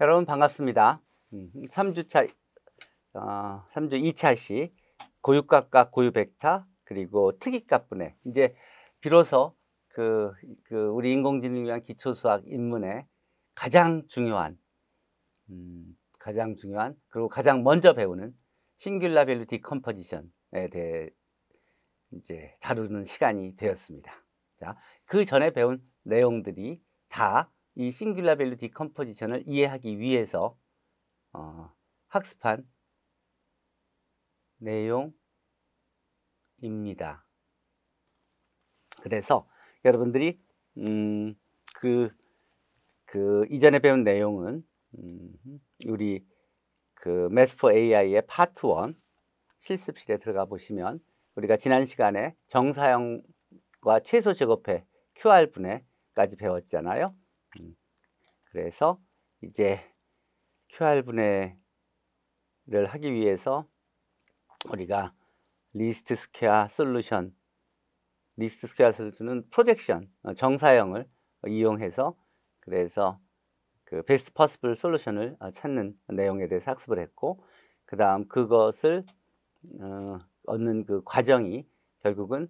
여러분 반갑습니다. 3주차, 음, 어, 3주 2차 시 고유값과 고유벡터 그리고 특이값분의 이제 비로소 그, 그 우리 인공지능 위한 기초수학 입문에 가장 중요한 음, 가장 중요한 그리고 가장 먼저 배우는 싱귤라 벨리디컴포지션에 대해 이제 다루는 시간이 되었습니다. 자, 그 전에 배운 내용들이 다이 싱귤라 밸류 디컴포지션을 이해하기 위해서 어, 학습한 내용입니다. 그래서 여러분들이 음, 그, 그 이전에 배운 내용은 음, 우리 그 메스포 AI의 파트 원 실습실에 들어가 보시면 우리가 지난 시간에 정사형과 최소 제곱해 QR분해까지 배웠잖아요. 음. 그래서 이제 QR 분해를 하기 위해서 우리가 리스트 스퀘어 솔루션 리스트 스퀘어 솔루션은 프로젝션 어, 정사형을 이용해서 그래서 그 베스트 퍼스블 솔루션을 어, 찾는 내용에 대해서 학습을 했고 그 다음 그것을 어, 얻는 그 과정이 결국은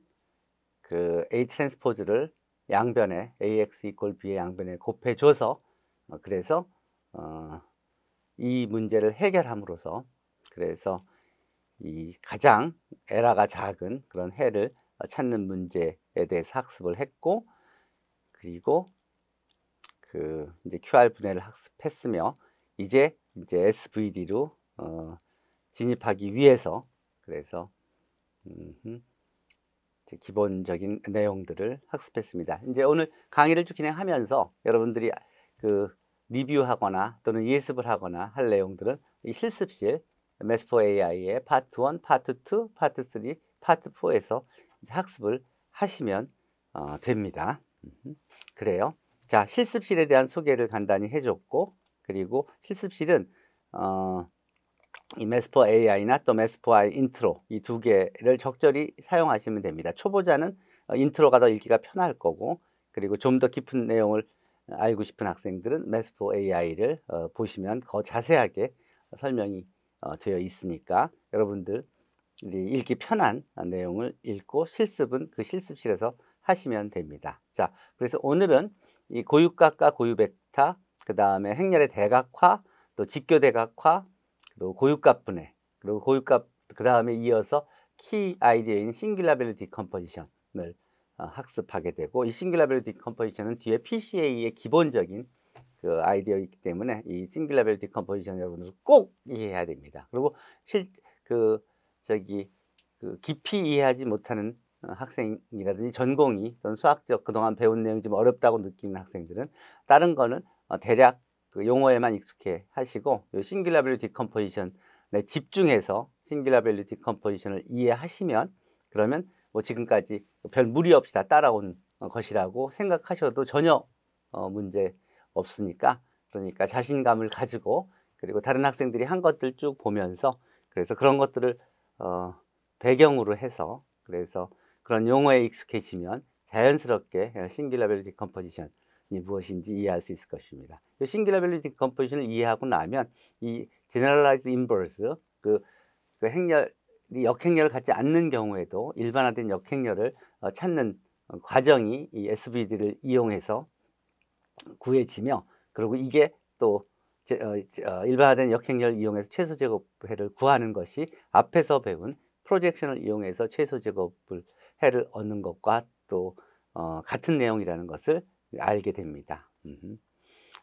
그 A 트랜스포즈를 양변에 ax 이퀄 b의 양변에 곱해줘서 어, 그래서 어, 이 문제를 해결함으로써 그래서 이 가장 에라가 작은 그런 해를 찾는 문제에 대해서 학습을 했고 그리고 그 이제 QR 분해를 학습했으며 이제 이제 SVD로 어, 진입하기 위해서 그래서 음 기본적인 내용들을 학습했습니다. 이제 오늘 강의를 쭉 진행하면서 여러분들이 그 리뷰하거나 또는 예습을 하거나 할 내용들은 이 실습실 메스포 AI의 파트 1, 파트 2, 파트 3, 파트 4에서 학습을 하시면 어, 됩니다. 그래요. 자, 실습실에 대한 소개를 간단히 해줬고 그리고 실습실은 어, 이 메스퍼 AI나 또 메스퍼 AI 인트로 이 두 개를 적절히 사용하시면 됩니다. 초보자는 인트로가 어, 더 읽기가 편할 거고 그리고 좀 더 깊은 내용을 알고 싶은 학생들은 메스포 AI를 어, 보시면 더 자세하게 설명이 어, 되어 있으니까 여러분들 읽기 편한 내용을 읽고 실습은 그 실습실에서 하시면 됩니다. 자, 그래서 오늘은 이 고유각과 고유벡터, 그 다음에 행렬의 대각화, 또 직교대각화, 그리고 고유값 분해, 그리고 고유값 그 다음에 이어서 키 아이디어인 싱귤라벨리 디컴포지션을 학습하게 되고 이 싱귤라벨리 디컴포지션은 뒤에 PCA의 기본적인 그 아이디어이기 때문에 이 싱귤라벨리 디컴포지션 여러분들 꼭 이해해야 됩니다. 그리고 실 그 저기 그 깊이 이해하지 못하는 어, 학생이라든지 전공이 또는 수학적 그동안 배운 내용이 좀 어렵다고 느끼는 학생들은 다른 거는 어, 대략 그 용어에만 익숙해 하시고 요 싱귤라 밸리티컴포지션에 집중해서 싱귤라 밸리티컴포지션을 이해하시면 그러면 뭐 지금까지 별 무리 없이 다 따라온 것이라고 생각하셔도 전혀 어, 문제 없으니까 그러니까 자신감을 가지고 그리고 다른 학생들이 한 것들 쭉 보면서 그래서 그런 것들을 어, 배경으로 해서 그래서 그런 용어에 익숙해지면 자연스럽게 싱귤라 어, 밸리티컴포지션 이 무엇인지 이해할 수 있을 것입니다. 이 싱귤러 밸류틱 컴포지션을 이해하고 나면 이 제너럴라이즈 인버스 그, 그 행렬 역행렬을 갖지 않는 경우에도 일반화된 역행렬을 어, 찾는 과정이 이 SVD를 이용해서 구해지며 그리고 이게 또 제, 어, 제, 어, 일반화된 역행렬을 이용해서 최소 제곱해를 구하는 것이 앞에서 배운 프로젝션을 이용해서 최소 제곱 해를 얻는 것과 또 어, 같은 내용이라는 것을 알게 됩니다.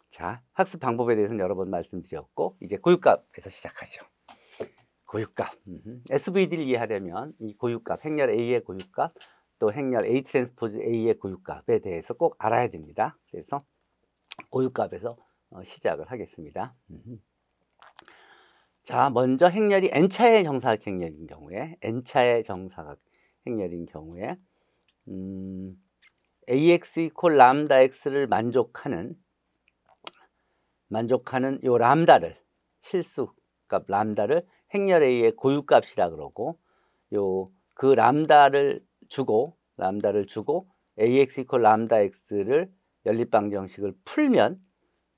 자, 학습 방법에 대해서는 여러 번 말씀드렸고 이제 고유값에서 시작하죠. 고유값. SVD를 이해하려면 이 고유값, 행렬 A의 고유값, 또 행렬 A 트랜스포즈 A의 고유값에 대해서 꼭 알아야 됩니다. 그래서 고유값에서 어, 시작을 하겠습니다. 자, 먼저 행렬이 n차의 정사각 행렬인 경우에 n차의 정사각 행렬인 경우에 음, ax 이퀄 람다 x를 만족하는 만족하는 요 람다를 실수값 람다를 행렬 a의 고유값이라 그러고 요 그 람다를 주고 람다를 주고 ax 이퀄 람다 x를 연립방 정식을 풀면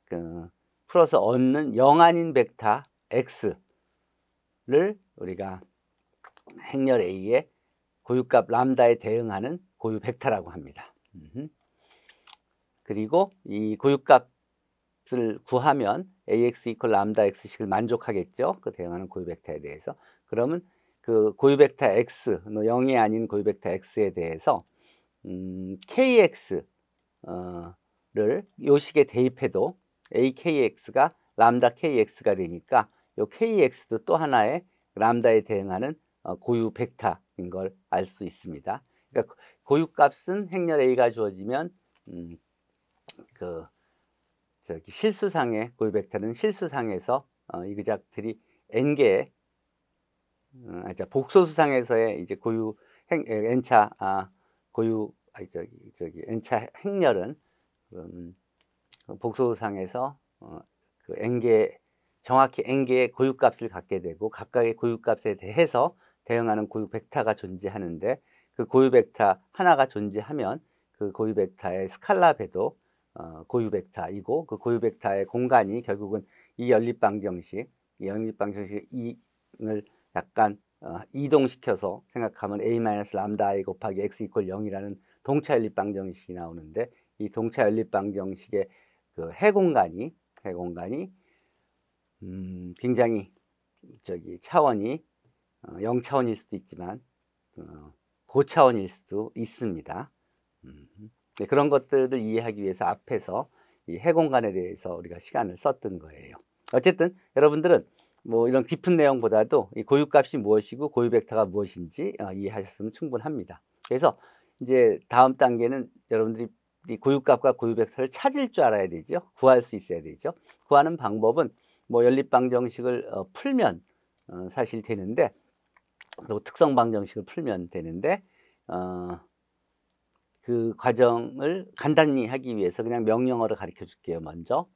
그 풀어서 얻는 영아닌 벡터 x를 우리가 행렬 a의 고유값 람다에 대응하는 고유 벡터라고 합니다. 그리고 이 고유값을 구하면 ax equal 이퀄 람다 x식을 만족하겠죠. 그 대응하는 고유 벡터에 대해서. 그러면 그 고유 벡터 x, 0이 뭐 아닌 고유 벡터 x에 대해서 음, kx 어, 요식에 대입해도 akx가 람다 kx가 되니까 요 kx도 또 하나의 람다에 대응하는 어, 고유 벡터인 걸 알 수 있습니다. 그러니까 고유값은 행렬 A가 주어지면 음, 그 저기 실수상의 고유 벡터는 실수상에서 어, 이 그작들이 n 개의 음, 아, 복소수상에서의 이제 고유 행, n차 아, 고유 아, 저기 저기 n차 행렬은 음, 복소수상에서 어, 그 n 개 정확히 n 개의 고유값을 갖게 되고 각각의 고유값에 대해서 대응하는 고유 벡터가 존재하는데 그 고유벡터 하나가 존재하면 그 고유벡터의 스칼라 배도 어, 고유벡터이고 그 고유벡터의 공간이 결국은 이 연립방정식, 이 연립방정식 2을 약간 어, 이동시켜서 생각하면 a 마이너스 람다이 곱하기 x 이퀄 0이라는 동차 연립방정식이 나오는데 이 동차 연립방정식의 그 해공간이 해공간이 음, 굉장히 저기 차원이 어, 0차원일 수도 있지만 어, 고차원일 수도 있습니다. 음. 네, 그런 것들을 이해하기 위해서 앞에서 이 해공간에 대해서 우리가 시간을 썼던 거예요. 어쨌든 여러분들은 뭐 이런 깊은 내용보다도 이 고유값이 무엇이고 고유벡터가 무엇인지 어, 이해하셨으면 충분합니다. 그래서 이제 다음 단계는 여러분들이 이 고유값과 고유벡터를 찾을 줄 알아야 되죠. 구할 수 있어야 되죠. 구하는 방법은 뭐 연립방정식을 어, 풀면 어, 사실 되는데 그리고 특성 방정식을 풀면 되는데 어, 그 과정을 간단히 하기 위해서 그냥 명령어를 가르쳐 줄게요 먼저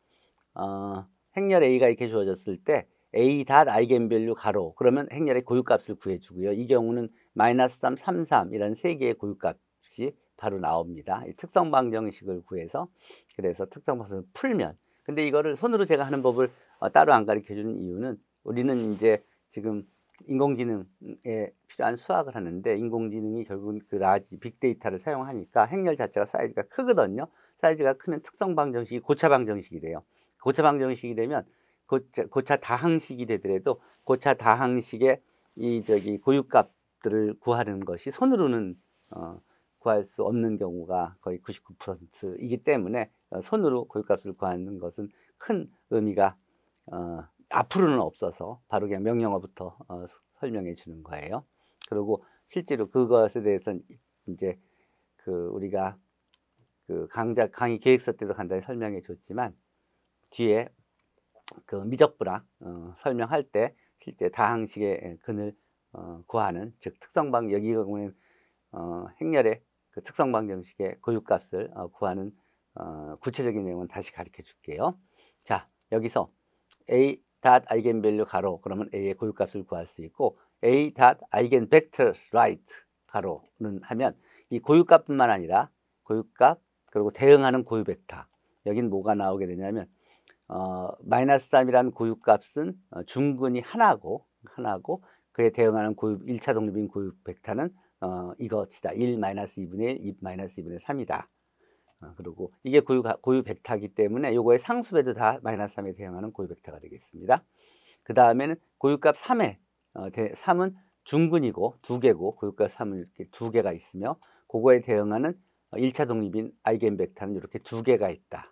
어, 행렬 A가 이렇게 주어졌을 때 A 닷 아이겐밸류 가로 그러면 행렬의 고유값을 구해주고요 이 경우는 마이너스 3, 3, 3 이런 세 개의 고유값이 바로 나옵니다 이 특성 방정식을 구해서 그래서 특성 방정식을 풀면 근데 이거를 손으로 제가 하는 법을 어, 따로 안 가르쳐 주는 이유는 우리는 이제 지금 인공지능에 필요한 수학을 하는데 인공지능이 결국은 그 라지 빅데이터를 사용하니까 행렬 자체가 사이즈가 크거든요. 사이즈가 크면 특성 방정식이 고차 방정식이 돼요. 고차 방정식이 되면 고차, 고차 다항식이 되더라도 고차 다항식의 이 저기 고유값들을 구하는 것이 손으로는 어, 구할 수 없는 경우가 거의 99%이기 때문에 어, 손으로 고유값을 구하는 것은 큰 의미가 어, 앞으로는 없어서 바로 그냥 명령어부터 어, 설명해 주는 거예요. 그리고 실제로 그것에 대해서는 이제 그 우리가 그 강좌 강의 계획서 때도 간단히 설명해 줬지만 뒤에 그 미적분학 어, 설명할 때 실제 다항식의 예, 근을 어, 구하는 즉 특성방 여기 경우는 어, 행렬의 그 특성방 정식의 고유값을 어, 구하는 어, 구체적인 내용은 다시 가르쳐 줄게요. 자 여기서 a 닷 아이겐밸류 가로 그러면 A의 고유값을 구할 수 있고 A 닷 아이겐벡터스 라이트 가로는 하면 이 고유값뿐만 아니라 고유값 그리고 대응하는 고유벡터 여긴 뭐가 나오게 되냐면 어, 마이너스 3이라는 고유값은 어, 중근이 하나고 하나고 그에 대응하는 고유 1차 독립인 고유벡터는 어, 이것이다. 1 마이너스 2분의 1, 마이너스 2분의 3이다. 아, 그리고 이게 고유, 고유 벡터이기 때문에 요거의 상수배도 다 마이너스 3에 대응하는 고유 벡터가 되겠습니다. 그 다음에는 고유값 3에 어, 3은 중근이고 두 개고 고유값 3은 이렇게 두 개가 있으며 그거에 대응하는 1차 어, 독립인 아이겐 벡터는 이렇게 두 개가 있다.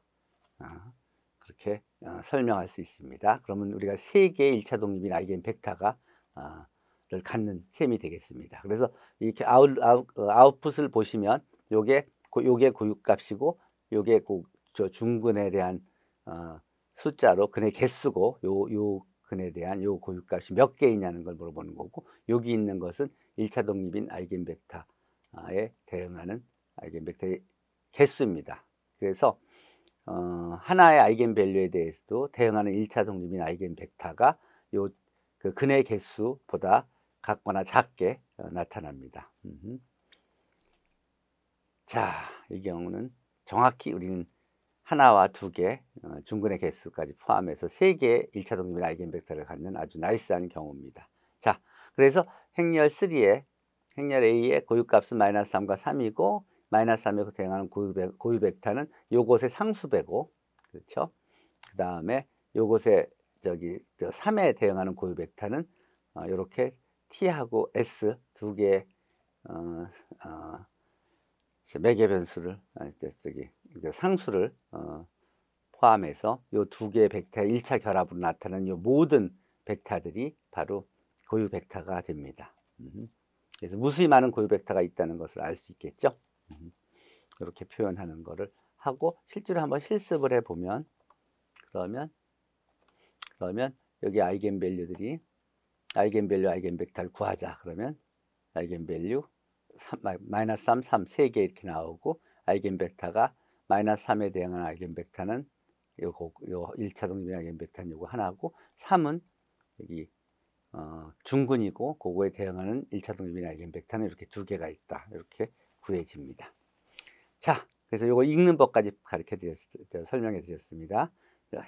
아, 그렇게 어, 설명할 수 있습니다. 그러면 우리가 세 개의 1차 독립인 아이겐 벡터가 아, 를 갖는 셈이 되겠습니다. 그래서 이렇게 아웃, 아웃, 어, 아웃풋을 보시면 요게 요게 고유값이고 요게 고, 저 중근에 대한 어, 숫자로 근의 개수고 요, 요 근에 대한 요 고유값이 몇 개 있냐는 걸 물어보는 거고 여기 있는 것은 1차 독립인 아이겐벡터에 대응하는 아이겐벡터의 개수입니다. 그래서 어, 하나의 아이겐밸류에 대해서도 대응하는 1차 독립인 아이겐벡터가 요 그 근의 개수보다 같거나 작게 어, 나타납니다. 음흠. 자, 이 경우는 정확히 우리는 하나와 두 개, 어, 중근의 개수까지 포함해서 세 개의 1차 동립이나 아이겐벡터를 갖는 아주 나이스한 경우입니다. 자, 그래서 행렬 3의 행렬 A의 고유값은 마이너스 3과 3이고 마이너스 3에 대응하는 고유벡, 고유 요것의 상수배고 그렇죠? 그 다음에 요것의 저기 3에 대응하는 고유벡터는 이렇게 어, T하고 S 두 개의 어, 어, 매개 변수를 아니 저기 상수를 어, 포함해서 요두 개의 벡터 1차 결합으로 나타나는 요 모든 벡터들이 바로 고유 벡터가 됩니다. 그래서 무수히 많은 고유 벡터가 있다는 것을 알 수 있겠죠. 이렇게 표현하는 것을 하고 실제로 한번 실습을 해 보면 그러면 그러면 여기 아이겐 밸류들이 아이겐 밸류 아이겐 벡터를 구하자 그러면 아이겐 밸류 3, 마이너스 3, 3 3개 이렇게 나오고 아이겐벡터가 마이너스 3에 대응하는 아이겐벡터는 요거 요 1차 독립 아이겐벡터는 요거 하나고 3은 여기 어, 중근이고 그거에 대응하는 1차 독립 아이겐벡터는 이렇게 두 개가 있다. 이렇게 구해집니다. 자, 그래서 요거 읽는 법까지 가르쳐 드렸 설명해 드렸습니다.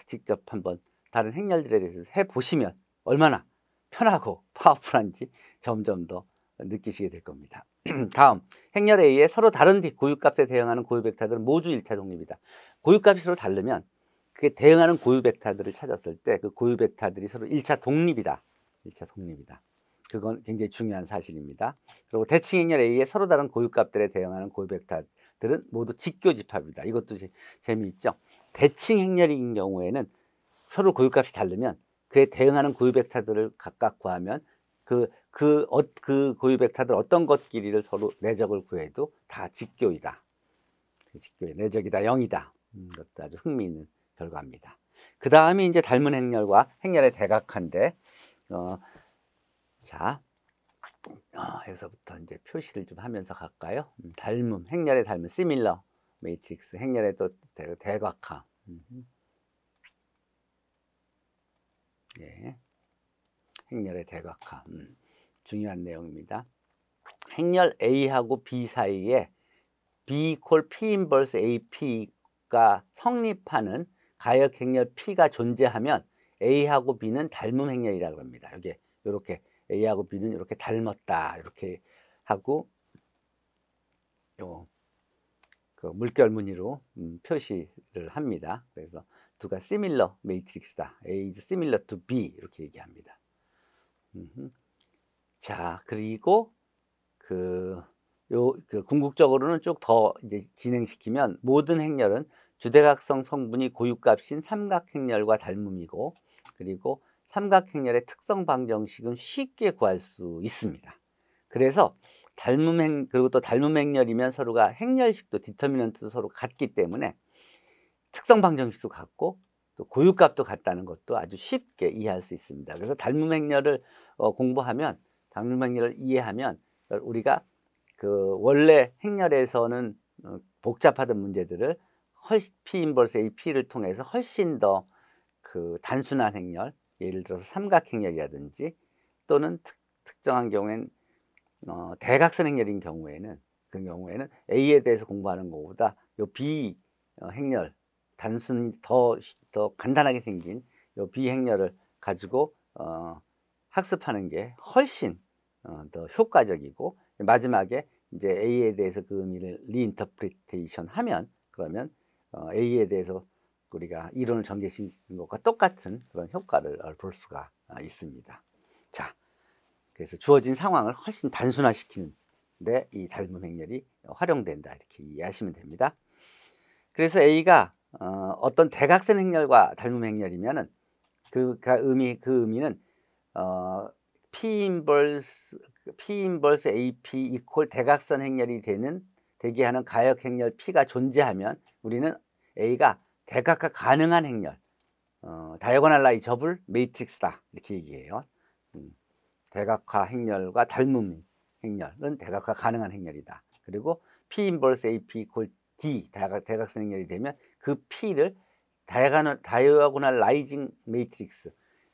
직접 한번 다른 행렬들에 대해서 해 보시면 얼마나 편하고 파워풀한지 점점 더 느끼시게 될 겁니다. 다음 행렬에 의해 서로 다른 고유값에 대응하는 고유 벡터들은 모두 일차 독립이다. 고유값이 서로 다르면 그게 대응하는 고유 벡터들을 찾았을 때 그 고유 벡터들이 서로 일차 독립이다. 일차 독립이다. 그건 굉장히 중요한 사실입니다. 그리고 대칭 행렬에 의해 서로 다른 고유값들에 대응하는 고유 벡터들은 모두 직교 집합이다. 이것도 재미있죠. 대칭 행렬인 경우에는 서로 고유값이 다르면 그에 대응하는 고유 벡터들을 각각 구하면 그 그, 어, 그고유벡터들 어떤 것끼리를 서로 내적을 구해도 다 직교이다. 직교의 내적이다, 영이다. 음, 것도 아주 흥미있는 결과입니다. 그 다음이 이제 닮은 행렬과 행렬의 대각화데 어, 자, 어, 여기서부터 이제 표시를 좀 하면서 갈까요? 음, 닮음, 행렬의 닮음, 시밀러, 매트릭스, 행렬의 또 대, 대각화. 음, 예. 행렬의 대각화. 음. 중요한 내용입니다. 행렬 A하고 B 사이에 B 콜 P 인버스 AP가 성립하는 가역 행렬 P가 존재하면 A하고 B는 닮은 행렬이라고 합니다. 이게 이렇게 A하고 B는 이렇게 닮았다 이렇게 하고 요 그 물결 무늬로 음, 표시를 합니다. 그래서 두가 similar matrix다. A is similar to B 이렇게 얘기합니다. 음흠. 자, 그리고 그, 요, 그 궁극적으로는 쭉 더 이제 진행시키면 모든 행렬은 주대각성 성분이 고유값인 삼각행렬과 닮음이고 그리고 삼각행렬의 특성 방정식은 쉽게 구할 수 있습니다. 그래서 닮음행 그리고 또 닮음행렬이면 서로가 행렬식도 디터미넌트도 서로 같기 때문에 특성 방정식도 같고 또 고유값도 같다는 것도 아주 쉽게 이해할 수 있습니다. 그래서 닮음행렬을 어, 공부하면 당뇨병이를 이해하면 우리가 그 원래 행렬에서는 어, 복잡하던 문제들을 훨씬 피 인버스의 피를 통해서 훨씬 더 그 단순한 행렬 예를 들어서 삼각행렬이라든지 또는 특, 특정한 경우엔 어, 대각선 행렬인 경우에는 그 경우에는 A에 대해서 공부하는 것보다 요 B 어, 행렬 단순히 더, 더 간단하게 생긴 요 B 행렬을 가지고 어, 학습하는 게 훨씬 어, 더 효과적이고 마지막에 이제 A에 대해서 그 의미를 리인터프리테이션 하면 그러면 어, A에 대해서 우리가 이론을 전개시킨 것과 똑같은 그런 효과를 볼 수가 아, 있습니다. 자, 그래서 주어진 상황을 훨씬 단순화시키는데 이 닮은 행렬이 활용된다 이렇게 이해하시면 됩니다. 그래서 A가 어, 떤 대각선 행렬과 닮은 행렬이면은 그, 그 의미 그 의미는 어, P 인벌스 P 인벌스 AP 이퀄 대각선 행렬이 되는 대기 하는 가역 행렬 P가 존재하면 우리는 A가 대각화 가능한 행렬 어, 다이어고널 라이 접을 매트릭스다 이렇게 얘기해요. 음, 대각화 행렬과 닮음 행렬은 대각화 가능한 행렬이다. 그리고 P 인벌스 AP 이퀄 D 대각, 대각선 행렬이 되면 그 P를 다이어고널, 다이어고 라이징 매트릭스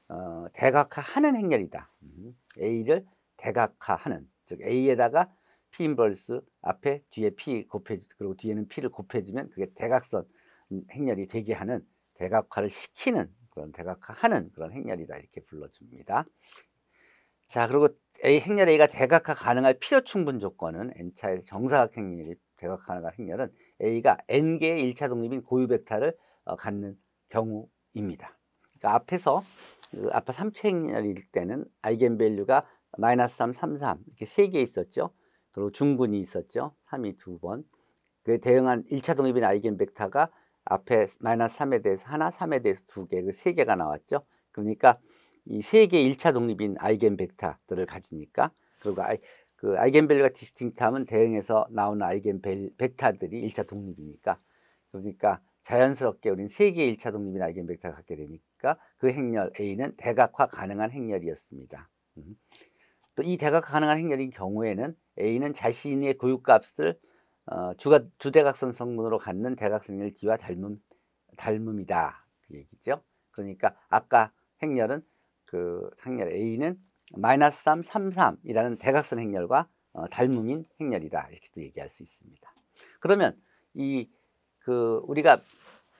어, 대각화하는 행렬이다. 음, A를 대각화하는 즉 A에다가 P 인버스 앞에 뒤에 P 곱해 그리고 뒤에는 P를 곱해주면 그게 대각선 행렬이 되게 하는 대각화를 시키는 그런 대각화하는 그런 행렬이다 이렇게 불러줍니다. 자 그리고 A 행렬 A가 대각화 가능할 필요 충분 조건은 n차의 정사각 행렬이 대각화 가능한 행렬은 A가 n 개의 일차 독립인 고유 벡터를 어, 갖는 경우입니다. 그러니까 앞에서 그 아파 삼체행일 때는 아이겐밸류가 마이너스 3, 3, 3 이렇게 세 개 있었죠. 그리고 중군이 있었죠. 3이 두 번. 그 대응한 1차 독립인 아이겐벡터가 앞에 마이너스 3에 대해서 하나, 3에 대해서 두 개, 그 세 개가 나왔죠. 그러니까 이 세 개의 1차 독립인 아이겐벡터들을 가지니까 그리고 아이, 그 아이겐밸류가 디스팅트하면 대응해서 나오는 아이겐벡터들이 1차 독립이니까 그러니까 자연스럽게 우리는 세 개의 1차 독립인 아이겐벡터를 갖게 되니까 그러니까 그 행렬 A는 대각화 가능한 행렬이었습니다. 음. 또이 대각 가능한 행렬인 경우에는 A는 자신의 고유값을 어, 주가, 주대각선 성분으로 갖는 대각선열 D와 닮음, 닮음이다. 그 얘기죠. 그러니까 아까 행렬은 그 행렬 A는 마이너스 3, 3, 3이라는 대각선 행렬과 어, 닮음인 행렬이다. 이렇게도 얘기할 수 있습니다. 그러면 이 그 우리가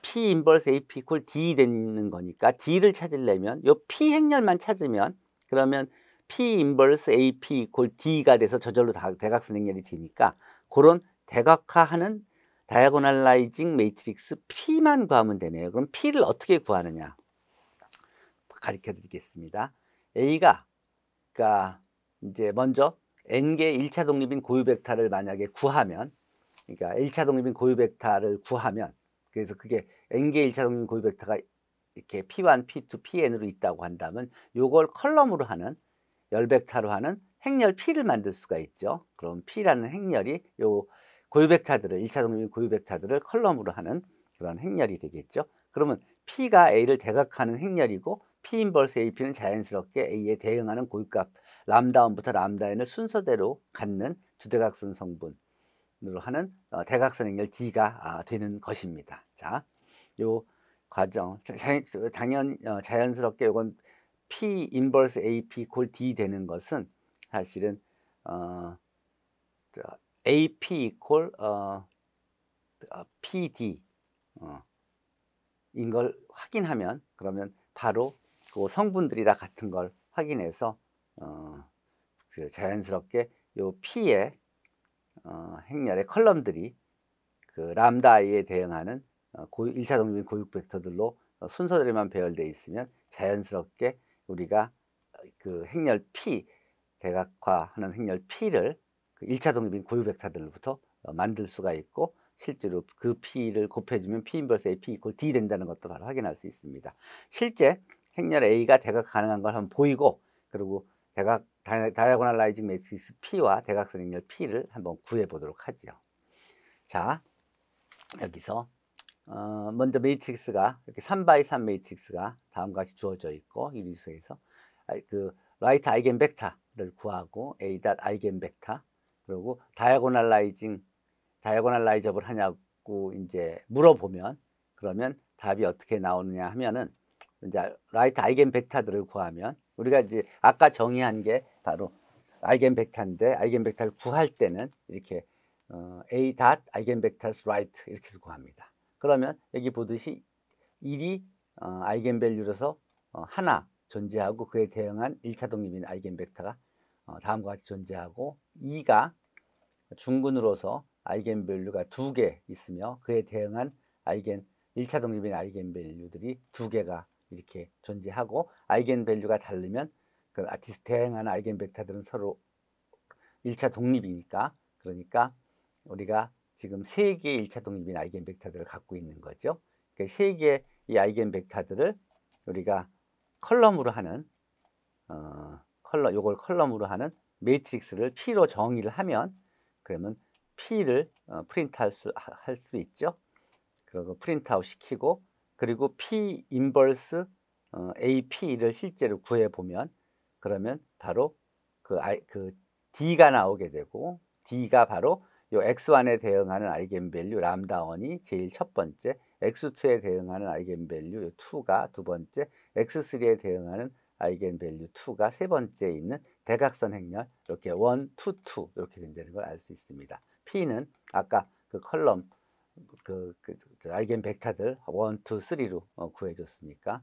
P 인버스 AP 이퀄 D 되는 거니까 D를 찾으려면 요 P 행렬만 찾으면 그러면 P 인버스 AP 이퀄 D가 돼서 저절로 다, 대각선 행렬이 되니까 그런 대각화하는 다이아고널라이징 매트릭스 P만 구하면 되네요. 그럼 P를 어떻게 구하느냐? 가르쳐 드리겠습니다. A가 그러니까 이제 먼저 n개 1차 독립인 고유 벡터를 만약에 구하면 그러니까 1차 독립인 고유 벡터를 구하면 그래서 그게 N개 1차 동인 고유 벡터가 이렇게 P1, P2, Pn으로 있다고 한다면 요걸 컬럼으로 하는 열벡터로 하는 행렬 P를 만들 수가 있죠. 그럼 P라는 행렬이 요 고유 벡터들을 1차 동인 고유 벡터들을 컬럼으로 하는 그런 행렬이 되겠죠. 그러면 P가 A를 대각하는 행렬이고 P 인버스 AP는 자연스럽게 A에 대응하는 고유값 람다원부터 람다엔을 순서대로 갖는 주대각선 성분 으로 하는 어, 대각선 연결 D가 아, 되는 것입니다. 자, 요 과정 당연 어, 자연스럽게 이건 P inverse AP 골 D 되는 것은 사실은 어, AP 골 어, PD 어, 어 인걸 확인하면 그러면 바로 그 성분들이 다 같은 걸 확인해서 어, 그 자연스럽게 요 P의 어, 행렬의 컬럼들이 그 람다이에 대응하는 어, 고, 1차 동적인 고육 벡터들로 어, 순서들만 배열되어 있으면 자연스럽게 우리가 어, 그 행렬 P 대각화하는 행렬 P를 그 1차 동립인 고유 벡터들로부터 만들 수가 있고 실제로 그 P를 곱해주면 P 인버스 A P 이퀄 D 된다는 것도 바로 확인할 수 있습니다. 실제 행렬 A가 대각 가능한 걸 한번 보이고 그리고 대각 다이아고널 라이징 매트릭스 P와 대각선 인열 P를 한번 구해 보도록 하죠. 자, 여기서 어, 먼저 매트릭스가 이렇게 3x3 매트릭스가 다음과 같이 주어져 있고 유리수에서 아, 그 라이트 아이겐 벡터를 구하고 A 아이겐 벡터 그리고 다이아고널 라이징 다이아고널 라이접을 하냐고 이제 물어보면 그러면 답이 어떻게 나오느냐 하면은 이제 라이트 아이겐 벡터들을 구하면 우리가 이제 아까 정의한 게 바로 아이겐벡터인데 아이겐벡터를 구할 때는 이렇게 어, a 닷 아이겐벡터스 라이트 이렇게 구합니다. 그러면 여기 보듯이 1이 어, 아이겐밸류로서 어, 하나 존재하고 그에 대응한 1차 독립인 아이겐벡터가 어, 다음과 같이 존재하고 2가 중근으로서 아이겐밸류가 두 개 있으며 그에 대응한 아이겐 1차 독립인 아이겐밸류들이 두 개가 이렇게 존재하고 아이겐 밸류가 다르면 그 아티스트 대행하는 아이겐 벡터들은 서로 1차 독립이니까 그러니까 우리가 지금 세 개의 일차 독립인 아이겐 벡터들을 갖고 있는 거죠. 그 세 개의 이 아이겐 벡터들을 우리가 컬럼으로 하는 어, 컬러 요걸 컬럼으로 하는 매트릭스를 P로 정의를 하면 그러면 P를 어, 프린트할 수 할 수 있죠. 그리고 프린트아웃 시키고 그리고 P 인버스 어, AP를 실제로 구해 보면 그러면 바로 그, I, 그 D가 나오게 되고 D가 바로 요 X1에 대응하는 아이겐밸류 람다 원이 제일 첫 번째, X2에 대응하는 아이겐밸류 2가 두 번째, X3에 대응하는 아이겐밸류 2가 세 번째에 있는 대각선 행렬 이렇게 1, 2, 2 이렇게 된다는 걸 알 수 있습니다. P는 아까 그 컬럼 그, 그, 그 알겐 벡터들 1, 2, 3로 어, 구해줬으니까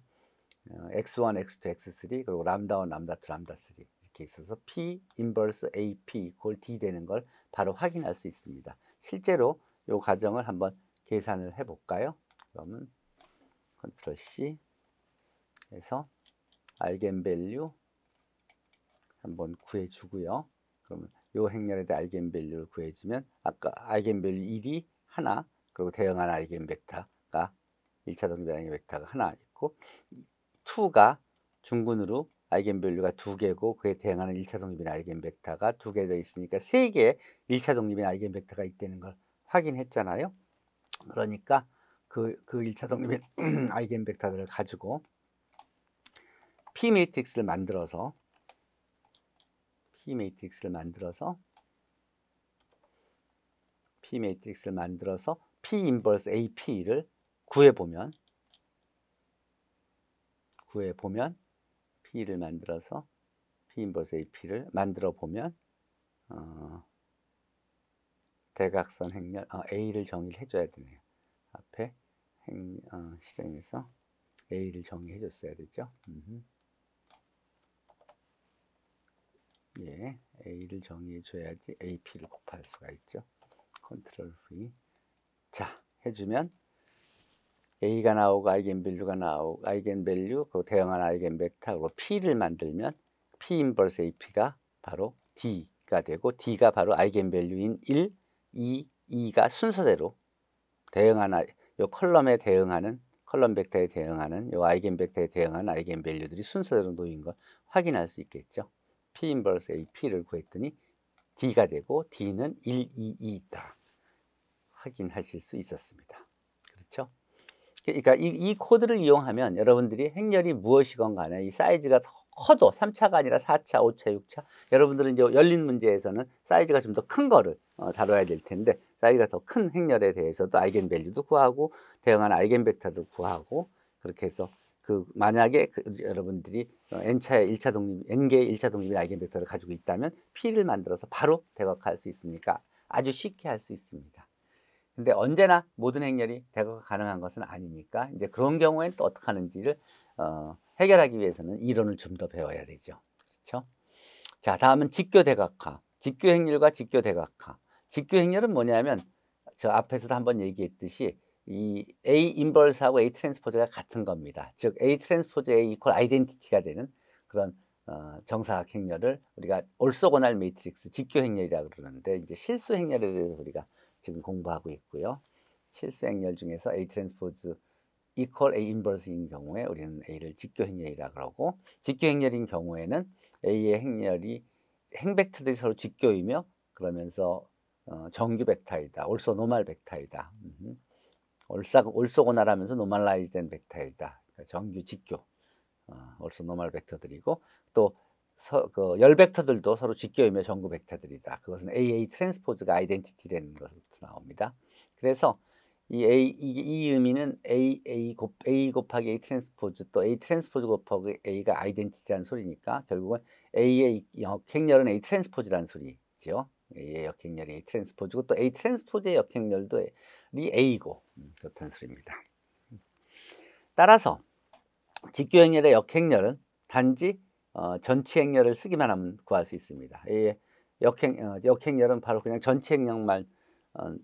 어, x1, x2, x3 그리고 람다1, 람다2, 람다3 이렇게 있어서 p 인버스 ap 이퀄 d 되는 걸 바로 확인할 수 있습니다. 실제로 이 과정을 한번 계산을 해볼까요? 그러면 컨트롤 C 해서 알겐 밸류 한번 구해주고요. 그러면 요 행렬에 대해 알겐 밸류를 구해주면 아까 알겐 밸류 1이 하나 그리고 대형한 아이겐 벡터가 1차 동비단의 벡터가 하나 있고 2가 중근으로 아이겐 밸류가 두 개고 그에 대응하는 1차 독립인 아이겐 벡터가 두 개 더 있으니까 세 개의 1차 독립인 아이겐 벡터가 있다는 걸 확인했잖아요. 그러니까 그, 그 1차 독립인 아이겐 벡터들을 가지고 P 매트릭스를 만들어서 P 매트릭스를 만들어서 P 매트릭스를 만들어서 P 인버스 AP를 구해 보면 구해 보면 P를 만들어서 P 인버스 AP를 만들어 보면 어, 대각선 행렬 어, A를 정의를 해줘야 되네요. 앞에 행, 어, 실행해서 A를 정의해 줬어야 되죠. 예, A를 정의해 줘야지 AP를 곱할 수가 있죠. 컨트롤 V 자 해주면 A가 나오고 아이겐밸류가 나오고 아이겐밸류 그 대응한 아이겐벡터로 P를 만들면 P 인버스 AP가 바로 D가 되고 D가 바로 아이겐밸류인 1, 2, 2가 순서대로 대응하는 요 컬럼에 대응하는 컬럼 벡터에 대응하는 요 아이겐 벡터에 대응하는 아이겐 밸류들이 순서대로 놓인 걸 확인할 수 있겠죠. P 인버스 AP를 구했더니 D가 되고 D는 1, 2, 2다. 있 확인하실 수 있었습니다. 그렇죠? 그러니까 이, 이 코드를 이용하면 여러분들이 행렬이 무엇이건 간에 이 사이즈가 커도 3차가 아니라 4차, 5차, 6차 여러분들은 이제 열린 문제에서는 사이즈가 좀 더 큰 거를 어, 다뤄야 될 텐데 사이즈가 더 큰 행렬에 대해서도 아이겐 밸류도 구하고 대응하는 아이겐 벡터도 구하고 그렇게 해서 그 만약에 그 여러분들이 어, n차의 1차 독립, n개의 1차 독립의 아이겐 벡터를 가지고 있다면 p를 만들어서 바로 대각할 수 있으니까 아주 쉽게 할 수 있습니다. 근데 언제나 모든 행렬이 대거가 가능한 것은 아니니까 이제 그런 경우에는 또 어떻게 하는지를 어, 해결하기 위해서는 이론을 좀 더 배워야 되죠. 그렇죠? 자, 다음은 직교 대각화. 직교 행렬과 직교 대각화. 직교 행렬은 뭐냐면 저 앞에서도 한번 얘기했듯이 이 A 인벌스하고 A 트랜스포즈가 같은 겁니다. 즉 A 트랜스포즈 A 이퀄 아이덴티티가 되는 그런 어, 정사각 행렬을 우리가 올소고날 매트릭스 직교 행렬이라고 그러는데 이제 실수 행렬에 대해서 우리가 지금 공부하고 있고요. 실수행렬 중에서 A 트랜스포즈 equal A 인버스인 경우에 우리는 A를 직교행렬이라 그러고 직교행렬인 경우에는 A의 행렬이 행벡터들이 서로 직교이며 그러면서 어, 정규 벡터이다. 올소 노말 벡터이다. 올소고나라면서 노말라이즈된 벡터이다. 그러니까 정규 직교. 어, 올소 노말 벡터들이고 또 서, 그 열벡터들도 서로 직교이며 전구 벡터들이다. 그것은 AA 트랜스포즈가 아이덴티티라는 것부터 나옵니다. 그래서 이 A 이, 이 의미는 A A 곱 A 곱하기 A 트랜스포즈 또 A 트랜스포즈 곱하기 A가 아이덴티티라는 소리니까 결국은 A의 역행렬은 A 트랜스포즈라는 소리지 A의 역행렬이 A 트랜스포즈고 또 A 트랜스포즈의 역행렬도 이고 음, 그렇다는 소리입니다. 따라서 직교행렬의 역행렬은 단지 어, 전치행렬을 쓰기만 하면 구할 수 있습니다. 이 역행 어, 역행렬은 바로 그냥 전치행렬만 어,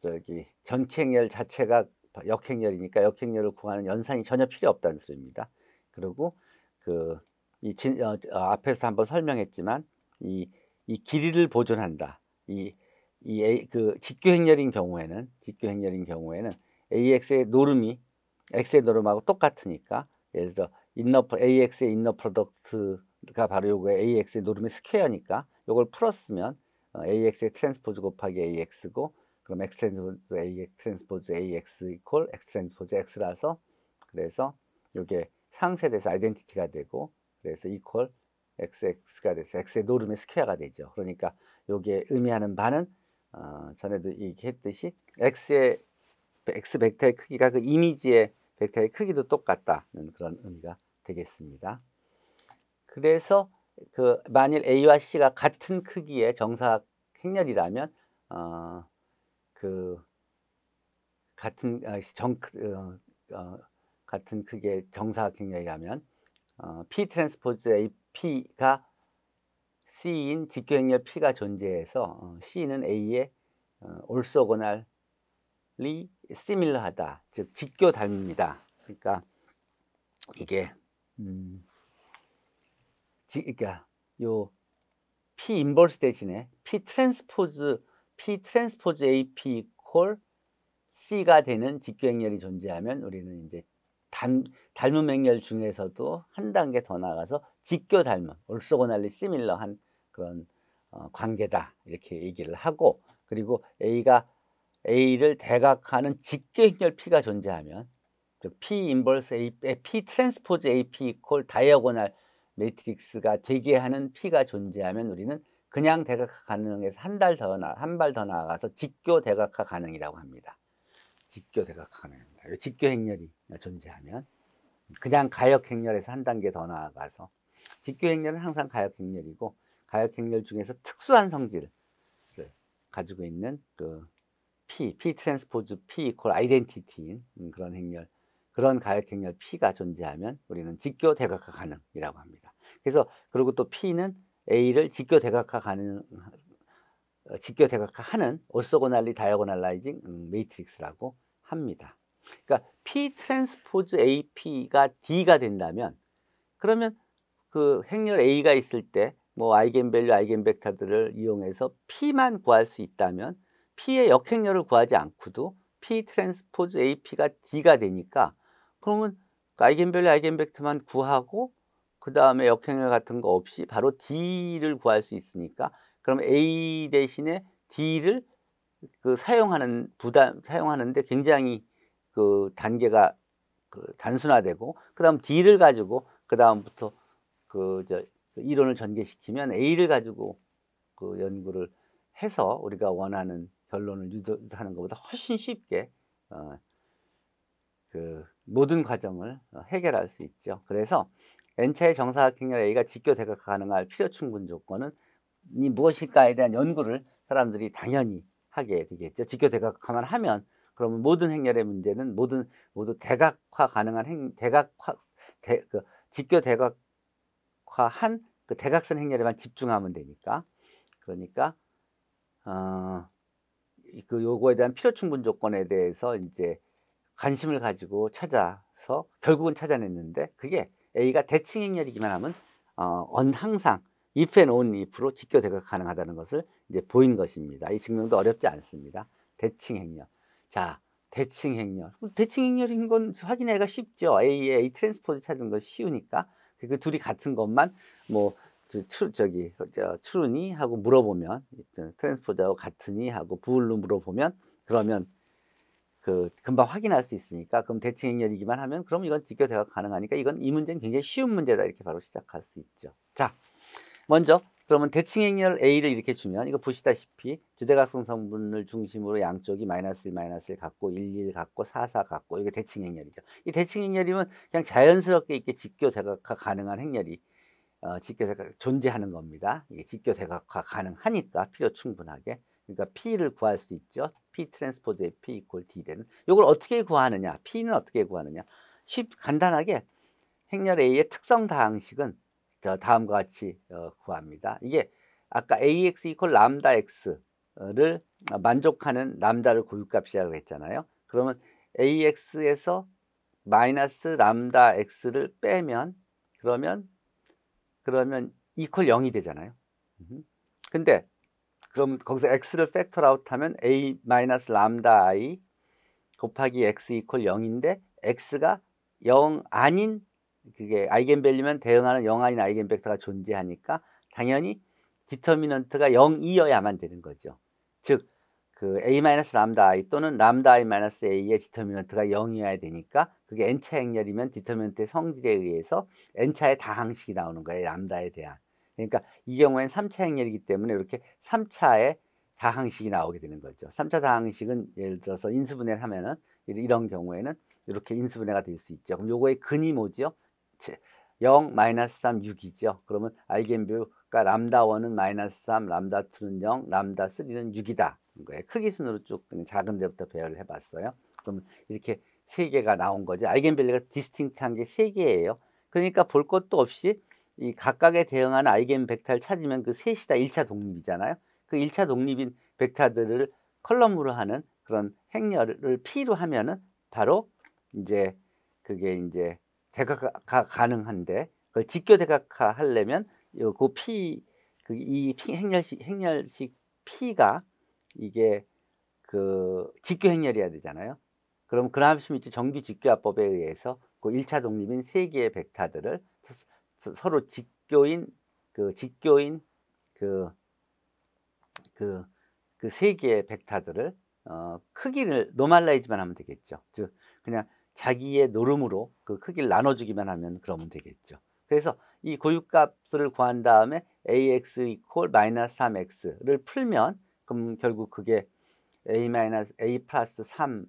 저기 전치행렬 자체가 역행렬이니까 역행렬을 구하는 연산이 전혀 필요 없다는 소리입니다. 그리고 그이 어, 앞에서 한번 설명했지만 이, 이 길이를 보존한다. 이 이 그 직교행렬인 경우에는 직교행렬인 경우에는 ax의 노름이 x의 노름하고 똑같으니까 예를 들어 인너 AX의 인너 프로덕트가 바로 요거 AX의 노름의 스퀘어니까 요걸 풀었으면 어, AX의 트랜스포즈 곱하기 AX고 그럼 X 트랜스포즈 AX 트랜스포즈 AX 이퀄 X 트랜스포즈 X라서 그래서 요게 상세돼서 아이덴티티가 되고 그래서 이퀄 XX가 돼서 X의 노름의 스퀘어가 되죠. 그러니까 요게 의미하는 바는 어, 전에도 얘기했듯이 X의 X 벡터의 크기가 그 이미지의 벡터의 크기도 똑같다는 그런 의미가 되겠습니다. 그래서 그 만일 A와 C가 같은 크기의 정사각 행렬이라면 어, 그 같은 아, 정 어, 어, 같은 크기의 정사각 행렬이라면 어, P 트랜스포즈 A P가 C인 직교행렬 P가 존재해서 어, C는 A의 어, 올소고날 리 시밀러하다. 즉 직교 닮입니다. 그러니까 이게 음 지, 그러니까 요 P 인버스 대신에 P 트랜스포즈 P 트랜스포즈 AP 이퀄 C가 되는 직교행렬이 존재하면 우리는 이제 단, 닮은 행렬 중에서도 한 단계 더 나가서 직교 닮은 올소고날리 시밀러한 그런 어, 관계다 이렇게 얘기를 하고 그리고 A가 A를 대각하는 직계행렬 P가 존재하면 즉 P 인버스 A, P 트랜스포즈 AP 이퀄 다이어고날 매트릭스가 재개하는 P가 존재하면 우리는 그냥 대각화 가능에서 한 달 더 나, 한 나아가서 직교 대각화 가능이라고 합니다. 직교 대각화 가능입니다. 직교 행렬이 존재하면 그냥 가역 행렬에서 한 단계 더 나아가서 직교 행렬은 항상 가역 행렬이고 가역 행렬 중에서 특수한 성질을 가지고 있는 그 P, P 트랜스포즈 P 이퀄 아이덴티티인 그런 행렬, 그런 가역 행렬 P가 존재하면 우리는 직교 대각화 가능이라고 합니다. 그래서 그리고 또 P는 A를 직교 대각화 가능 어, 직교 대각화하는 오소고날리 다이어고날라이징 메이트릭스라고 합니다. 그러니까 P 트랜스포즈 AP가 D가 된다면 그러면 그 행렬 A가 있을 때뭐 아이겐밸류, 아이겐벡터들을 이용해서 P만 구할 수 있다면 P의 역행렬을 구하지 않고도 P 트랜스포즈 AP가 D가 되니까 그러면 아이겐밸류 아이겐벡터만 구하고 그 다음에 역행렬 같은 거 없이 바로 D를 구할 수 있으니까 그럼 A 대신에 D를 그 사용하는 부담 사용하는데 굉장히 그 단계가 그 단순화되고 그다음 D를 가지고 그다음부터 그 저 이론을 전개시키면 A를 가지고 그 연구를 해서 우리가 원하는 결론을 유도하는 것보다 훨씬 쉽게 어, 그 모든 과정을 어, 해결할 수 있죠. 그래서 N차의 정사각형렬 A가 직교 대각 가능할 필요 충분 조건은 이 무엇일까에 대한 연구를 사람들이 당연히 하게 되겠죠. 직교 대각화만 하면 그러면 모든 행렬의 문제는 모든 모두 대각화 가능한 행 대각화 대, 그 직교 대각화한 그 대각선 행렬에만 집중하면 되니까 그러니까 어, 그요구에 대한 필요 충분 조건에 대해서 이제 관심을 가지고 찾아서 결국은 찾아냈는데 그게 A가 대칭 행렬이기만 하면 어, 언 항상 if and on if로 직교대가 가능하다는 것을 이제 보인 것입니다. 이 증명도 어렵지 않습니다. 대칭 행렬. 자, 대칭 행렬. 뭐 대칭 행렬인 건 확인하기가 쉽죠. A의 A 트랜스포즈 찾은 건 쉬우니까. 그, 그 둘이 같은 것만 뭐 출, 저기 출추이 하고 물어보면 트랜스포저하 같으니 하고 부울로 물어보면 그러면 그 금방 확인할 수 있으니까 그럼 대칭 행렬이기만 하면 그럼 이건 직교대가 가능하니까 이건 이 문제는 굉장히 쉬운 문제다 이렇게 바로 시작할 수 있죠. 자, 먼저 그러면 대칭 행렬 A를 이렇게 주면 이거 보시다시피 주대각성 성분을 중심으로 양쪽이 마이너스 1, 마이너스 1 갖고 1, 1 갖고 4, 4 갖고 이게 대칭 행렬이죠. 이 대칭 행렬이면 그냥 자연스럽게 이렇게 직교대가 가능한 행렬이 어, 직교대각 존재하는 겁니다. 이게 직교대각화 가능하니까 필요 충분하게. 그러니까 P를 구할 수 있죠. P 트랜스포즈의 P 이퀄 D 되는. 이걸 어떻게 구하느냐? P는 어떻게 구하느냐? 쉽 간단하게 행렬 A의 특성 다항식은 저 다음과 같이 어, 구합니다. 이게 아까 AX 이퀄 람다 X를 만족하는 람다를 고유값이라고 했잖아요. 그러면 AX에서 마이너스 람다 X를 빼면 그러면 그러면 이퀄 0이 되잖아요. 근데 그럼 거기서 x를 팩터 아웃하면 a 마이너스 람다 i 곱하기 x 이퀄 0인데 x가 0 아닌 그게 아이겐 밸류면 대응하는 0 아닌 아이겐 벡터가 존재하니까 당연히 디터미넌트가 0이어야만 되는 거죠. 즉그 a 마이너스 람다 i 또는 람다 i 마이너스 a의 디터미넌트가 0이어야 되니까 그게 n차 행렬이면 디터미넌트의 성질에 의해서 n차의 다항식이 나오는 거예요. 람다에 대한. 그러니까 이 경우엔 3차 행렬이기 때문에 이렇게 3차의 다항식이 나오게 되는 거죠. 3차 다항식은 예를 들어서 인수분해를 하면은 이런 경우에는 이렇게 인수분해가 될 수 있죠. 그럼 요거의 근이 뭐죠요 0, 마이너스 3, 6이죠. 그러면 알겐뷰가 람다 1은 마이너스 3, 람다 2는 0, 람다 3는 6이다. 거예요. 크기 순으로 쭉 작은 데부터 배열을 해봤어요. 그럼 이렇게 세 개가 나온 거죠. 아이겐밸류가 디스팅트한 게 세 개예요. 그러니까 볼 것도 없이 이 각각에 대응하는 아이겐 벡터를 찾으면 그 셋이 다 1차 독립이잖아요. 그 1차 독립인 벡터들을 컬럼으로 하는 그런 행렬을 P로 하면은 바로 이제 그게 이제 대각화가 능한데 그걸 직교 대각화 하려면 그 P 그이 행렬식 행렬식 P가 이게 그 직교 행렬이어야 되잖아요. 그럼 그람슈미츠 정규 직교화법에 의해서 그 1차 독립인 세 개의 벡터들을 서로 직교인 그 직교인 그그그세 개의 벡터들을 어, 크기를 노말라이즈만 하면 되겠죠. 즉 그냥 자기의 노름으로 그 크기를 나눠주기만 하면 그러면 되겠죠. 그래서 이 고유값을 구한 다음에 ax 이퀄 마이너스 3x를 풀면 그럼 결국 그게 a 마이너스 a 플러스 3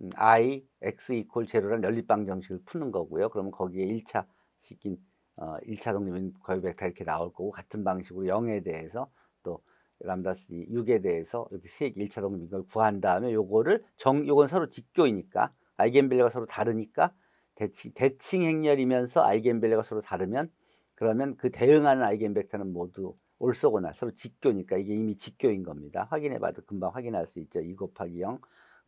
음, i x 이퀄 제로란 연립방 정식을 푸는 거고요. 그러면 거기에 1차 시킨 어, 1차 독립인 거의 벡터 이렇게 나올 거고 같은 방식으로 0에 대해서 또 람다 스 6에 대해서 이렇게 세 1차 독립인 걸 구한 다음에 요거를 정 요건 서로 직교이니까 아이겐벨레가 서로 다르니까 대칭, 대칭 행렬이면서 아이겐벨레가 서로 다르면 그러면 그 대응하는 아이겐 벡터는 모두 올쏘거나 서로 직교니까 이게 이미 직교인 겁니다. 확인해봐도 금방 확인할 수 있죠. 2 곱하기 0,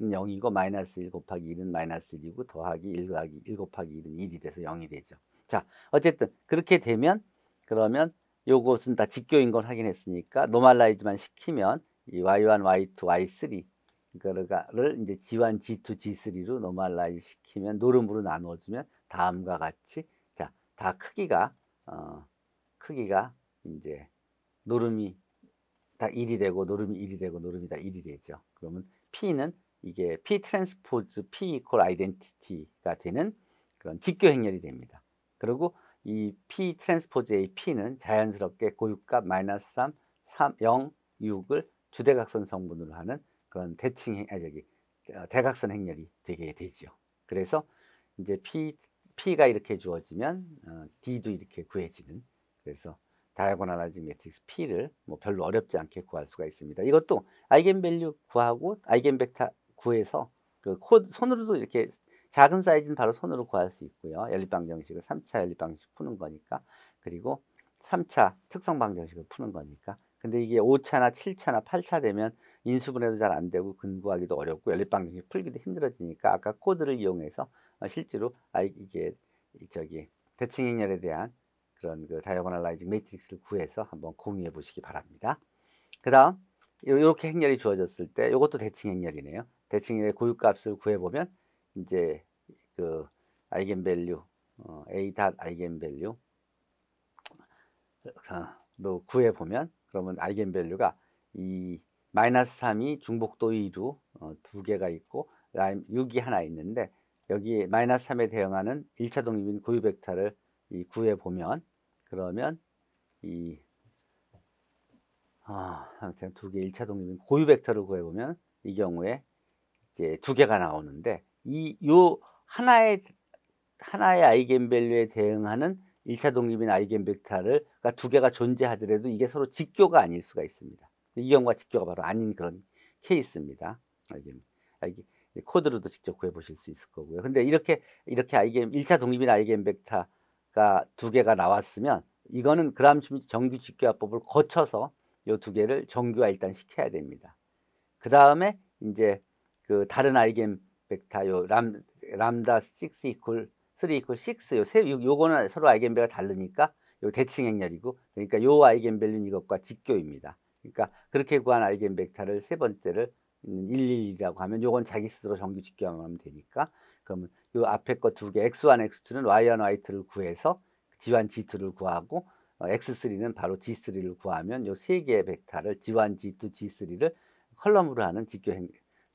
0이고 음, 마이너스 1 곱하기 1은 마이너스 1이고 더하기 1 곱하기 1 곱하기 1은 1이 돼서 0이 되죠. 자, 어쨌든 그렇게 되면 그러면 요것은 다 직교인 걸 확인했으니까 노말라이즈만 시키면 이 y1, y2, y3 그거를 이제 g1, g2, g3로 노말라이즈 시키면 노름으로 나누어주면 다음과 같이 자, 다 크기가 어 크기가 이제 노름이 다 1이 되고 노름이 1이 되고 노름이 다 1이 되죠. 그러면 P는 이게 P 트랜스포즈 P 이퀄 아이덴티티가 되는 그런 직교 행렬이 됩니다. 그리고 이 P 트랜스포즈의 P는 자연스럽게 고유값 마이너스 3, 3, 0, 6을 주대각선 성분으로 하는 그런 대칭 아 저기 어, 대각선 행렬이 되게 되죠. 그래서 이제 P P가 이렇게 주어지면 어, D도 이렇게 구해지는 그래서 다이아고나라이징 매트릭스 P를 뭐 별로 어렵지 않게 구할 수가 있습니다. 이것도 아이겐밸류 구하고 아이겐벡터 구해서 그 코드 손으로도 이렇게 작은 사이즈는 바로 손으로 구할 수 있고요. 연립방정식을 3차 연립방정식 푸는 거니까 그리고 3차 특성방정식을 푸는 거니까 근데 이게 5차나 7차나 8차 되면 인수분해도 잘 안 되고 근구하기도 어렵고 연립방정식 풀기도 힘들어지니까 아까 코드를 이용해서 실제로 이게 저기 대칭행렬에 대한 그런 그다이아고널라이징 매트릭스를 구해서 한번 공유해 보시기 바랍니다. 그 다음 이렇게 행렬이 주어졌을 때 이것도 대칭 행렬이네요. 대칭 행렬의 고유값을 구해보면 이제 그 아이겐밸류 어, a 아이겐밸류 로 구해보면 그러면 아이겐밸류가 이 마이너스 3이 중복도 2로 어, 두 개가 있고 라임 6이 하나 있는데 여기 마이너스 3에 대응하는 1차 독립인 고유 벡터를 이 구에 보면 그러면 이 아, 아무튼 두개 일차 독립인 고유 벡터를 구해 보면 이 경우에 이제 두 개가 나오는데 이 요 하나의 하나의 아이겐 밸류에 대응하는 일차 독립인 아이겐 벡터를 그러니까 두 개가 존재하더라도 이게 서로 직교가 아닐 수가 있습니다. 이 경우가 직교가 바로 아닌 그런 케이스입니다. 아이겐 아이 코드로도 직접 구해 보실 수 있을 거고요. 근데 이렇게 이렇게 아이겐 일차 독립인 아이겐 벡터 두 개가 나왔으면 이거는 그람슈미트 정규 직계화법을 거쳐서 요두 개를 정규화 일단 시켜야 됩니다. 그 다음에 이제 그 다른 아이겐 벡터 요 람, 람다 6 이퀄 3 이퀄 6 요, 세, 요, 거는 서로 아이겐 밸류가 다르니까 요 대칭 행렬이고 그러니까 요 아이겐 밸류는 이것과 직교입니다. 그러니까 그렇게 구한 아이겐 벡터를 세 번째를 111이라고 음, 하면 요건 자기 스스로 정규 직교하면 되니까 그러면 그 앞에 거 두 개 X1, X2는 Y1, Y2를 구해서 G1, G2를 구하고 어, X3는 바로 G3를 구하면 요 세 개의 벡터를 G1, G2, G3를 컬럼으로 하는 직교 행,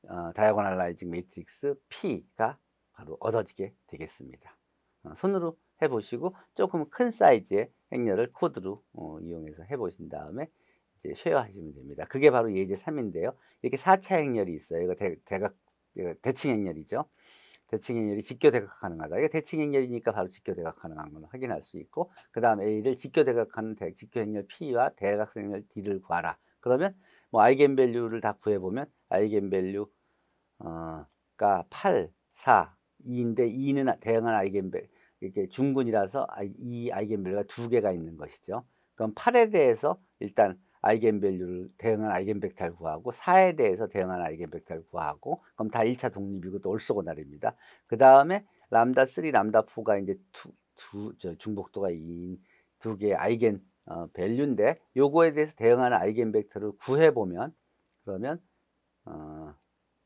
어, 다이아고널라이징 매트릭스 P가 바로 얻어지게 되겠습니다. 어, 손으로 해보시고 조금 큰 사이즈의 행렬을 코드로 어, 이용해서 해보신 다음에 이제 쉐어하시면 됩니다. 그게 바로 예제 3인데요. 이렇게 4차 행렬이 있어요. 이거 대, 대각, 대칭 행렬이죠. 대칭행렬이 직교대각 가능하다. 이게 대칭행렬이니까 바로 직교대각 가능한 확인할 수 있고 그 다음 A를 직교대각하는 대, 직교행렬 P와 대각행렬 D를 구하라. 그러면 뭐 아이겐밸류를 다 구해보면 아이겐밸류 어, 가 8, 4, 2인데 2는 대응한 아이겐밸 이렇게 중군이라서 아, 이 아이겐밸류가 두 개가 있는 것이죠. 그럼 8에 대해서 일단 아이겐밸류를 대응한 아이겐벡터를 구하고 사에 대해서 대응한 아이겐벡터를 구하고 그럼 다 1차 독립이고 또 올쏘고날입니다. 그 다음에 람다 3, 람다 4가 이제 두, 두, 저 중복도가 2인 두 개의 아이겐 어, 밸류인데 요거에 대해서 대응하는 아이겐 벡터를 구해보면 그러면 어,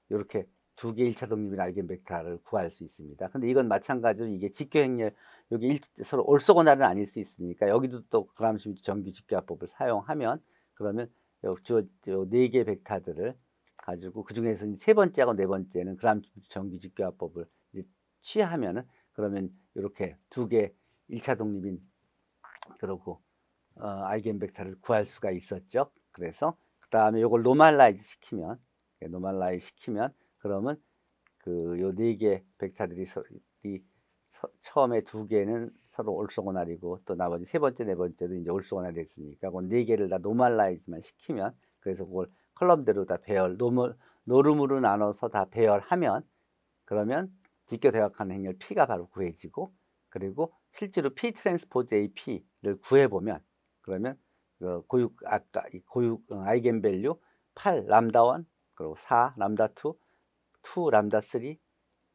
이렇게 두개 1차 독립인 아이겐 벡터를 구할 수 있습니다. 근데 이건 마찬가지로 이게 직교행렬 여기 일, 서로 올쏘고날은 아닐 수 있으니까 여기도 또 그람심 전기 직교합법을 사용하면 그러면 주네 개벡터들을 가지고 그 중에서 세 번째하고 네 번째는 그람 정규직교화법을 취하면은 그러면 이렇게 두 개 일차 독립인 그러고 어, 아이겐 벡터를 구할 수가 있었죠. 그래서 그 다음에 이걸 노말라이즈 시키면 예, 노말라이즈 시키면 그러면 그 요 네 개 벡터들이 서, 이, 처음에 두 개는 서로 올소고나리고 또 나머지 세 번째 네 번째도 이제 올소고나리 했으니까 그네 개를 다노말라이즈만 시키면 그래서 그걸 컬럼대로 다 배열 노멀 노름으로 나눠서 다 배열하면 그러면 직교 대각하는 행렬 P가 바로 구해지고 그리고 실제로 P 트랜스포즈 AP를 구해보면 그러면 그 고육 아까 이 고육 어, 아이겐 밸류 8 람다 1 그리고 4 람다 2 2 람다 3 2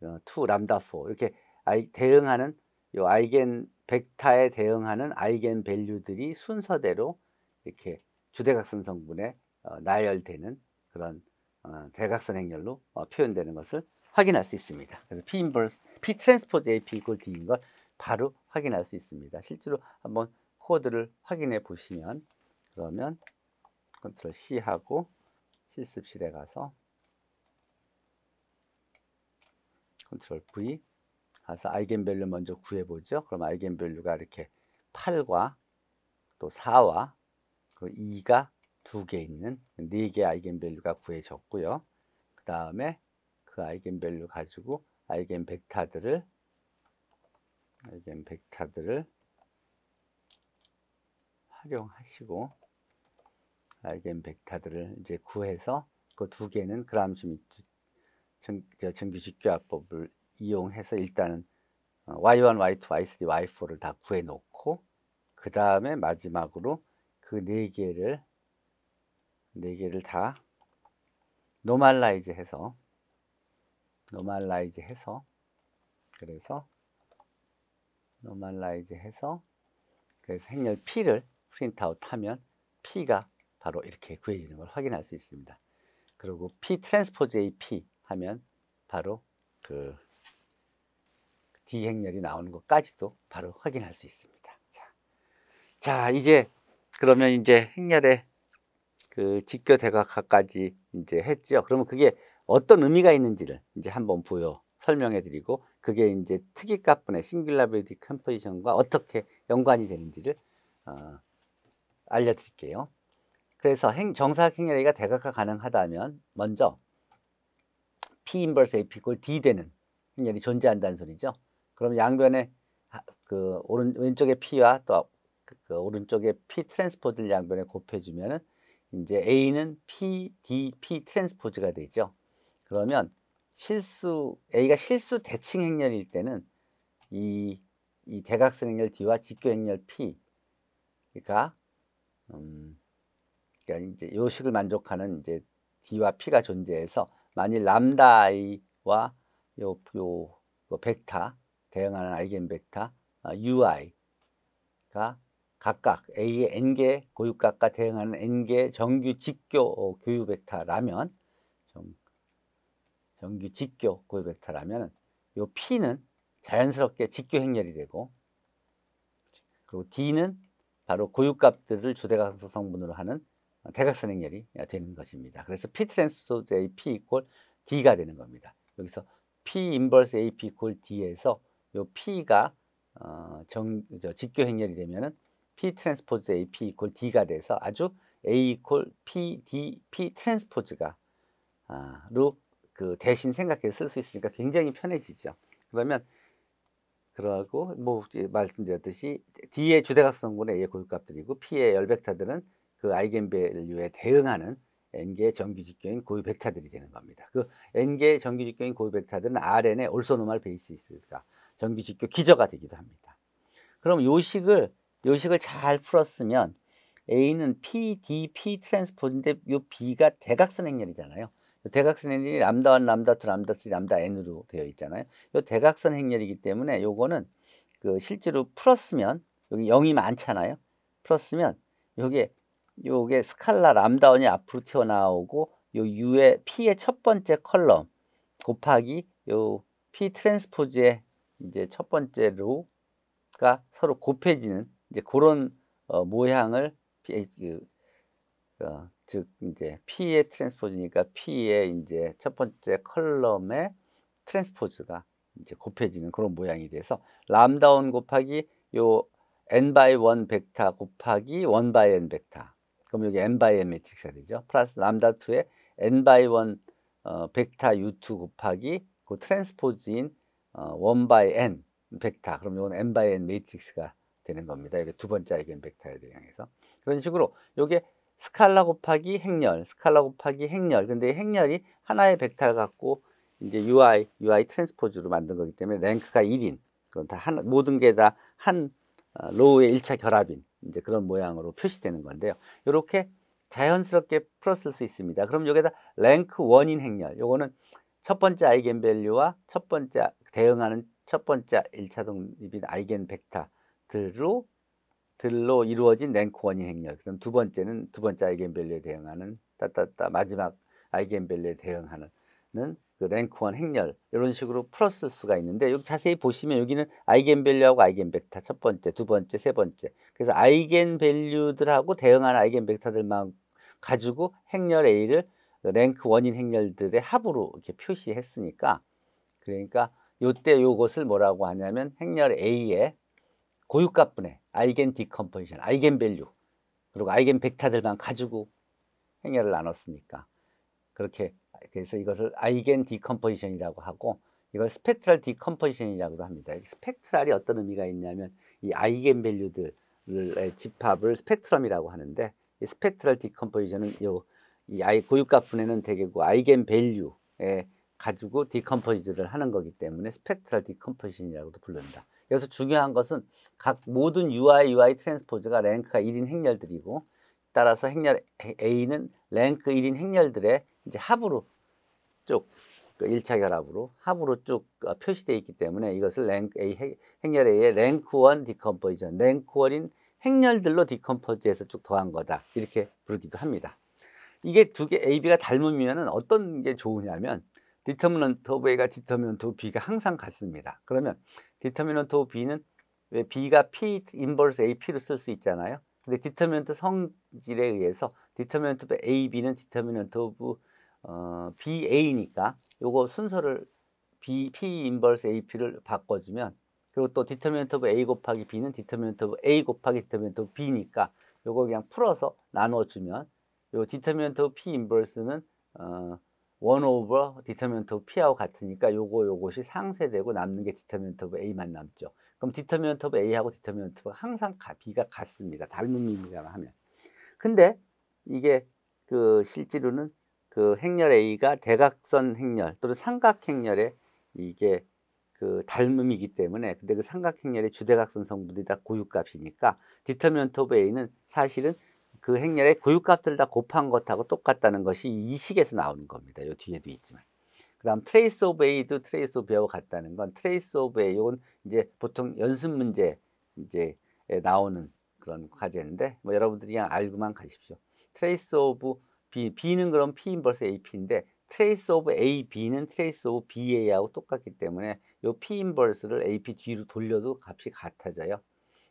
어, 람다 4 이렇게 아이 대응하는 이 아이겐 벡터에 대응하는 아이겐 밸류들이 순서대로 이렇게 주대각선 성분에 어, 나열되는 그런 어, 대각선 행렬로 어, 표현되는 것을 확인할 수 있습니다. 그래서 P 인버스, P 트랜스포즈 AP 이퀄 D인 걸 바로 확인할 수 있습니다. 실제로 한번 코드를 확인해 보시면 그러면 컨트롤 C 하고 실습실에 가서 컨트롤 V 그래서 아이겐밸류 먼저 구해보죠. 그럼 아이겐밸류가 이렇게 8과 또 4와 그 2가 2개 있는 4개의 아이겐밸류가 구해졌고요. 그 다음에 그 아이겐밸류 가지고 아이겐벡터들을 아이겐벡터들을 활용하시고 아이겐벡터들을 이제 구해서 그 두 개는 그람슈미트 정규직교합법을 이용해서 일단은 y1, y2, y3, y4를 다 구해놓고 그 다음에 마지막으로 그 네 개를 네 개를 다 노멀라이즈 해서 노멀라이즈 해서 그래서 노멀라이즈 해서 그래서 행렬 P를 프린트아웃 하면 P가 바로 이렇게 구해지는 걸 확인할 수 있습니다. 그리고 P 트랜스포즈 AP 하면 바로 그 D행렬이 나오는 것까지도 바로 확인할 수 있습니다. 자, 자 이제 그러면 이제 행렬의 그 직교 대각화까지 이제 했죠. 그러면 그게 어떤 의미가 있는지를 이제 한번 보여 설명해 드리고 그게 이제 특이값분의 싱귤라빌디 컴포지션과 어떻게 연관이 되는지를 어, 알려드릴게요. 그래서 행, 정사각 행렬이가 대각화 가능하다면 먼저 P 인버스 AP 꼴 D 되는 행렬이 존재한다는 소리죠. 그럼 양변에 그 오른 왼쪽의 P와 또그 그, 오른쪽의 P 트랜스포즈를 양변에 곱해주면은 이제 A는 P, D, P 트랜스포즈가 되죠. 그러면 실수 A가 실수 대칭 행렬일 때는 이, 이 대각선 행렬 D와 직교 행렬 p 그러니까 음, 그러니까 이제 요식을 만족하는 이제 D와 P가 존재해서 만일 람다 I와 요, 요, 요 벡타 대응하는 아, 아이겐벡터 UI가 각각 A의 N개 고유값과 대응하는 N개 정규 직교 어, 교유 벡터라면 좀 정규 직교 고유 벡터라면 요 P는 자연스럽게 직교 행렬이 되고 그리고 D는 바로 고유값들을 주대각선 성분으로 하는 대각선 행렬이 되는 것입니다. 그래서 P 트랜스포즈 AP 이 D가 되는 겁니다. 여기서 P 인버스 AP 이 D에서 요 P가 어, 정, 저, 직교 행렬이 되면은 P 트랜스포즈 A P 이퀄 D가 돼서 아주 A 이퀄 P D P 트랜스포즈가 아, 로그 대신 생각해서 쓸 수 있으니까 굉장히 편해지죠. 그러면 그러고 뭐 말씀드렸듯이 D의 주대각성분의 A의 고유값들이고 P의 열벡터들은 그 아이겐밸류에 대응하는 n 계의 정규직교인 고유벡터들이 되는 겁니다. 그 n 계의 정규직교인 고유벡터들은 Rn의 올소노멀 베이스 있으니까 정규직교 기저가 되기도 합니다. 그럼 요식을 요식을 잘 풀었으면 A는 P, D, P 트랜스포인데 요 B가 대각선 행렬이잖아요. 대각선 행렬이 람다 1, 람다 2, 람다 3, 람다 n으로 되어 있잖아요. 요 대각선 행렬이기 때문에 요거는 그 실제로 풀었으면 여기 0이 많잖아요. 풀었으면 요게 요게 스칼라 람다 1이 앞으로 튀어나오고 요 U의 P의 첫 번째 컬럼 곱하기 요 P 트랜스포즈의 이제 첫 번째로가 서로 곱해지는 이제 그런 어, 모양을 피, 그, 어, 즉 이제 P의 트랜스포즈니까 P의 이제 첫 번째 컬럼의 트랜스포즈가 이제 곱해지는 그런 모양이 돼서 람다운 곱하기 요 n 바이 1 벡터 곱하기 1 바이 n 벡터 그럼 여기 n 바이 n 매트릭스가 되죠 플러스 람다 2의 n 바이 1 어, 벡터 u2 곱하기 그 트랜스포즈인 어, 원 바이 n 벡터 그럼 이건 n 바이 n 매트릭스가 되는 겁니다. 이게 두 번째 아이겐 벡터에 대항해서 그런 식으로 요게 스칼라 곱하기 행렬, 스칼라 곱하기 행렬. 근데 행렬이 하나의 벡터를 갖고 이제 UI, UI 트랜스포즈로 만든 거기 때문에 랭크가 1인. 그럼다하 모든 게 다한 어, 로우의 1차 결합인 이제 그런 모양으로 표시되는 건데요. 이렇게 자연스럽게 풀었을 수 있습니다. 그럼 여기다 랭크 1인 행렬. 요거는 첫 번째 아이겐 밸류와 첫 번째 대응하는 첫 번째 일차 독립인 아이겐 벡터들로 들로 이루어진 랭크 원인 행렬. 그다음 두 번째는 두 번째 아이겐 밸류에 대응하는 따따따 마지막 아이겐 밸류에 대응하는 그 랭크 원 행렬 이런 식으로 풀었을 수가 있는데 여기 자세히 보시면 여기는 아이겐 밸류하고 아이겐 벡터 첫 번째, 두 번째, 세 번째. 그래서 아이겐 밸류들하고 대응하는 아이겐 벡터들만 가지고 행렬 A를 랭크 원인 행렬들의 합으로 이렇게 표시했으니까 그러니까 요때 요것을 뭐라고 하냐면 행렬 A의 고유값분의 아이겐 디컴포지션, 아이겐 밸류 그리고 아이겐 벡터들만 가지고 행렬을 나눴으니까 그렇게 그래서 이것을 아이겐 디컴포지션이라고 하고 이걸 스펙트럴 디컴포지션이라고도 합니다. 스펙트럴이 어떤 의미가 있냐면 이 아이겐 밸류들의 집합을 스펙트럼이라고 하는데 이 스펙트럴 디컴포지션은 요, 이 아이 고유값 분해는 되게 고 아이겐 밸류의 가지고 디컴포지를 하는 거기 때문에 스펙트럴 디컴포지션이라고도 부른다. 여기서 중요한 것은 각 모든 UI, UI 트랜스포즈가 랭크가 1인 행렬들이고 따라서 행렬 A는 랭크 1인 행렬들의 이제 합으로 쭉 1차 그 결합으로 합으로 쭉 어, 표시되어 있기 때문에 이것을 랭크 A, 행렬 A의 랭크 1 디컴포지션, 랭크 1인 행렬들로 디컴포즈해서 쭉 더한 거다. 이렇게 부르기도 합니다. 이게 두 개 A, B가 닮으면 어떤 게 좋으냐면 디터미넌트 오브 A가 디터미넌트 오브 B가 항상 같습니다. 그러면 디터미넌트 오브 B는 왜 B가 P 인버스 a p 를쓸 수 있잖아요. 근데 디터미넌트 성질에 의해서 디터미넌트 오브 AB는 디터미넌트 오브 어, BA니까 요거 순서를 B, P 인버스 AP를 바꿔주면 그리고 또 디터미넌트 오브 A 곱하기 B는 디터미넌트 오브 A 곱하기 디터미넌트 오브 B니까 요거 그냥 풀어서 나눠주면 요 디터미넌트 오브 P 인버스는 어, 원 오버 디터멘트 오브 P하고 같으니까 요거 요것이 상쇄되고 남는 게 디터멘트 오브 A만 남죠. 그럼 디터멘트 오브 A하고 디터멘트 오브 항상 가, B가 같습니다. 다른 의미입니다 하면. 근데 이게 그 실제로는 그 행렬 A가 대각선 행렬 또는 삼각행렬에 이게 그 닮음이기 때문에 근데 그 삼각행렬의 주대각선 성분이 다 고유값이니까 디터멘트 오브 A는 사실은 그 행렬의 고유값들을 다 곱한 것하고 똑같다는 것이 이 식에서 나오는 겁니다. 요 뒤에도 있지만. 그 다음 트레이스 오브 A도 트레이스 오브 B하고 같다는 건 트레이스 오브 A 이건 이제 보통 연습 문제 이제 나오는 그런 과제인데 뭐 여러분들이 그냥 알고만 가십시오. 트레이스 오브 B, B는 그럼 P 인버스 AP인데 트레이스 오브 AB는 트레이스 오브 BA하고 똑같기 때문에 요 P 인버스를 AP 뒤로 돌려도 값이 같아져요.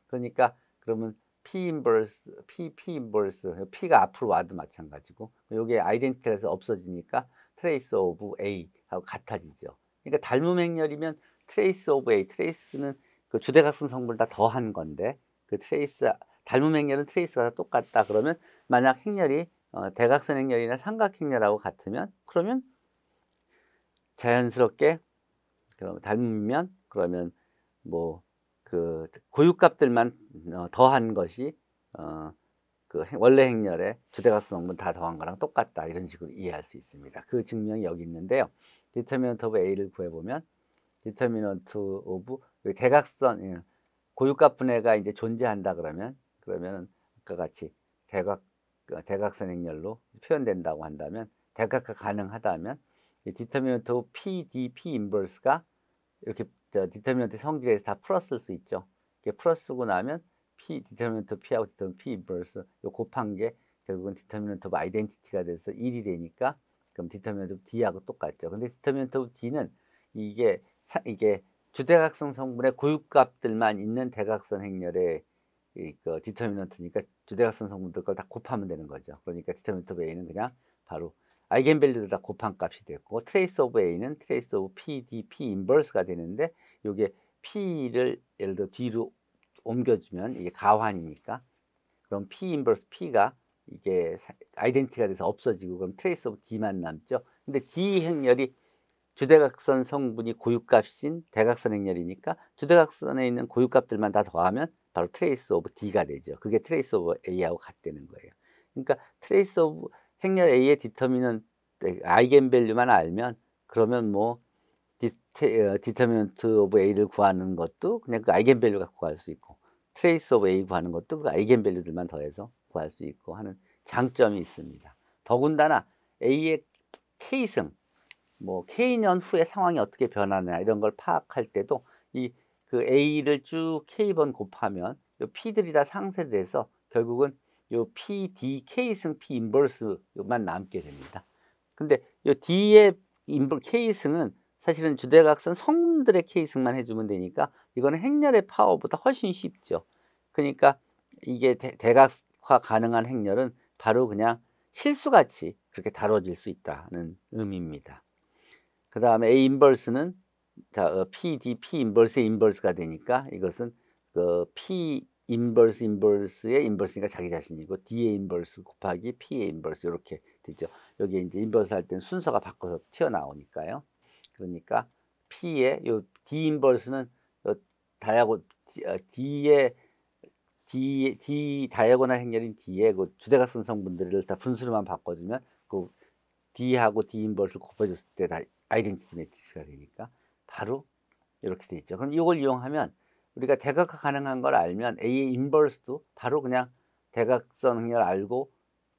그러니까 그러면 P 인버스, P, P 인버스, P가 앞으로 와도 마찬가지고 이게 아이덴티티에서 없어지니까 트레이스 오브 A하고 같아지죠. 그러니까 닮음 행렬이면 트레이스 오브 A, 트레이스는 그 주대각선 성분을 다 더한 건데 그 트레이스, 닮음 행렬은 트레이스가 다 똑같다 그러면 만약 행렬이 어, 대각선 행렬이나 삼각행렬하고 같으면 그러면 자연스럽게 그럼 닮으면 그러면 뭐그 고유값들만 어, 더한 것이 어, 그 원래 행렬에 주대가수 성분 다 더한 거랑 똑같다 이런 식으로 이해할 수 있습니다. 그 증명이 여기 있는데요. 디터미넌트 오브 A를 구해보면 디터미넌트 오브 대각선 예, 고유값 분해가 이제 존재한다 그러면 그러면 아까 같이 대각 어, 대각선 행렬로 표현된다고 한다면 대각화 가능하다면 디터미넌트 오브 PDP 인버스가 이렇게 저 디터미넌트 성질에서 다 풀었을 수 있죠. 이게 풀어쓰고 나면 P 디터미넌트 P하고 디터미넌트 P 인버스 요 곱한 게 결국은 디터미넌트 아이덴티티가 돼서 1이 되니까 그럼 디터미넌트 D하고 똑같죠. 근데 디터미넌트 D는 이게 사, 이게 주대각성 성분의 고유값들만 있는 대각선 행렬의 그 디터미넌트니까 주대각성 성분들 걸 다 곱하면 되는 거죠. 그러니까 디터미넌트 A는 그냥 바로 아이겐밸류도 다 곱한값이 됐고 트레이스 오브 A는 트레이스 오브 P, D, P 인버스가 되는데 이게 P를 예를 들어 뒤로 옮겨주면 이게 가환이니까 그럼 P 인버스 P가 이게 아이덴티가 돼서 없어지고 그럼 트레이스 오브 D만 남죠. 근데 D 행렬이 주대각선 성분이 고유값인 대각선 행렬이니까 주대각선에 있는 고유값들만 다 더하면 바로 트레이스 오브 D가 되죠. 그게 트레이스 오브 A하고 같다는 거예요. 그러니까 트레이스 오브 행렬 A의 디터미넌 아이겐 밸류만 알면 그러면 뭐 디터미넌트 오브 어, A를 구하는 것도 그냥 그 아이겐 밸류 갖고 구할 수 있고 트레이스 오브 A 구하는 것도 그 아이겐 밸류들만 더해서 구할 수 있고 하는 장점이 있습니다. 더군다나 A의 K승 뭐 K년 후에 상황이 어떻게 변하느냐 이런 걸 파악할 때도 이 그 A를 쭉 K번 곱하면 이 P들이 다 상쇄돼서 결국은 요 PDK승 P 인버스만 남게 됩니다. 근데 요 D의 인버 K승은 사실은 주대각선 성분들의 K승만 해주면 되니까 이거는 행렬의 파워보다 훨씬 쉽죠. 그러니까 이게 대, 각화 가능한 행렬은 바로 그냥 실수같이 그렇게 다뤄질 수 있다는 의미입니다. 그 다음에 A 인버스는 자, 어, PD, P 인버스의 인버스가 되니까 이것은 그 P 인버스 인버스의 인버스니까 자기 자신이고 D의 인버스 곱하기 P의 인버스 이렇게 되죠. 여기에 이제 인버스 할 때는 순서가 바꿔서 튀어나오니까요. 그러니까 P의 요 D 인버스는 요 다이아고 어, D의 D, D 다이아고나 행렬인 D의 그 주대각선 성분들을 다 분수로만 바꿔주면 그 D하고 D 인버스를 곱해줬을 때 다 아이덴티티 매트릭스가 되니까 바로 이렇게 되죠 그럼 이걸 이용하면 우리가 대각화 가능한 걸 알면 A의 인버스도 바로 그냥 대각선 항렬 알고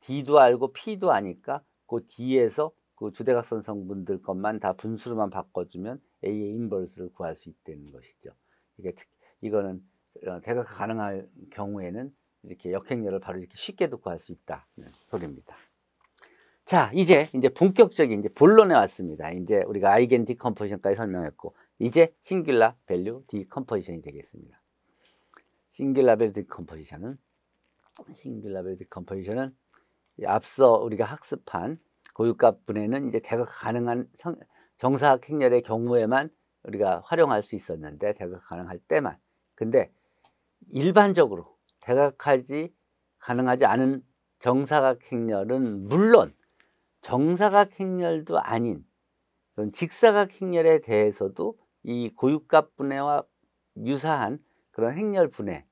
D도 알고 P도 아니까 그 D에서 그 주대각선 성분들 것만 다 분수로만 바꿔주면 A의 인버스를 구할 수 있다는 것이죠. 이게 특, 이거는 어, 대각화 가능할 경우에는 이렇게 역행렬을 바로 이렇게 쉽게도 구할 수 있다 소리입니다. 자, 이제 이제 본격적인 이제 본론에 왔습니다. 이제 우리가 아이겐 디컴포지션까지 설명했고 이제 싱귤라 밸류 디컴포지션이 되겠습니다. 싱귤라 밸류 디컴포지션은 싱귤라 밸류 디컴포지션은 앞서 우리가 학습한 고유값 분해는 이제 대거 가능한 성, 정사각 행렬의 경우에만 우리가 활용할 수 있었는데 대각 가능할 때만 근데 일반적으로 대각하지 가능하지 않은 정사각 행렬은 물론 정사각 행렬도 아닌 직사각 행렬에 대해서도 이고유값 분해와 유사한 그런 행렬 분해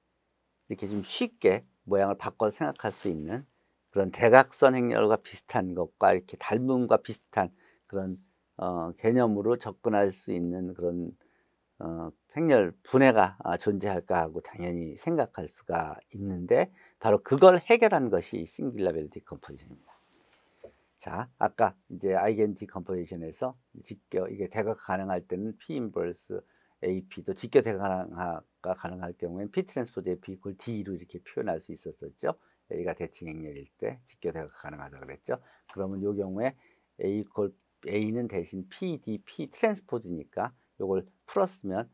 이렇게 좀 쉽게 모양을 바꿔 서 생각할 수 있는 그런 대각선 행렬과 비슷한 것과 이렇게 닮음과 비슷한 그런 어, 개념으로 접근할 수 있는 그런 어, 행렬 분해가 아, 존재할까 하고 당연히 생각할 수가 있는데 바로 그걸 해결한 것이 싱글라벨리티 컴포지션입니다. 자, 아까 이제 아이겐 디컴포지션에서 직교 이게 대각 가능할 때는 P 인버스 AP도 직교 대각화가 가능할 경우엔 P 트랜스포즈 AP 이퀄 D로 이렇게 표현할 수 있었었죠. A가 대칭 행렬일 때 직교 대각 가능하다 그랬죠. 그러면 요 경우에 A 이퀄 A는 대신 PD, P 트랜스포즈니까 요걸 풀었으면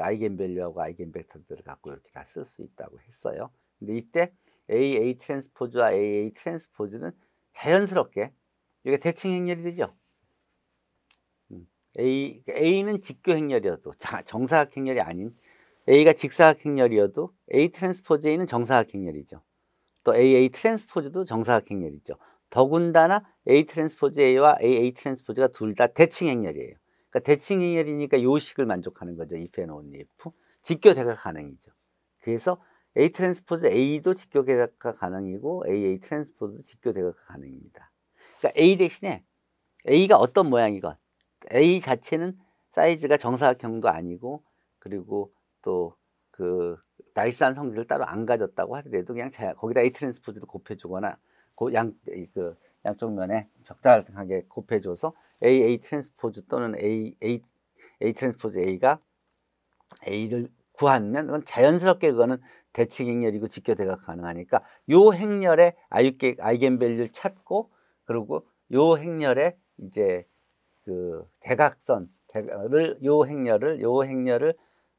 아이겐 밸류하고 아이겐 벡터들을 갖고 이렇게 다 쓸 수 있다고 했어요. 근데 이때 AA 트랜스포즈와 AA 트랜스포즈는 자연스럽게 이게 대칭 행렬이 되죠. 음, A, A는 직교 행렬이어도 정사각 행렬이 아닌 A가 직사각 행렬이어도 A 트랜스포즈 A는 정사각 행렬이죠. 또 AA 트랜스포즈도 정사각 행렬이죠. 더군다나 A 트랜스포즈 A와 AA 트랜스포즈가 둘 다 대칭 행렬이에요. 그러니까 대칭 행렬이니까 요식을 만족하는 거죠. if and only if. 직교 대각 가능이죠. 그래서 A 트랜스포즈 A도 직교 대각 가능이고 AA 트랜스포즈도 직교 대각 가능입니다. 그러니까 A 대신에 A가 어떤 모양이건 A 자체는 사이즈가 정사각형도 아니고 그리고 또그 나이스한 성질을 따로 안 가졌다고 하더라도 그냥 자, 거기다 A 트랜스포즈를 곱해주거나 고, 양, 그 양쪽 면에 적당하게 곱해줘서 A A 트랜스포즈 또는 A A A 트랜스포즈 A가 A를 구하면 그건 자연스럽게 그거는 대칭 행렬이고 직교 대각 가능하니까 요 행렬의 아이겐 밸류를 찾고 그리고 요 행렬에 이제 그 대각선 대각을 요 행렬을 요 행렬을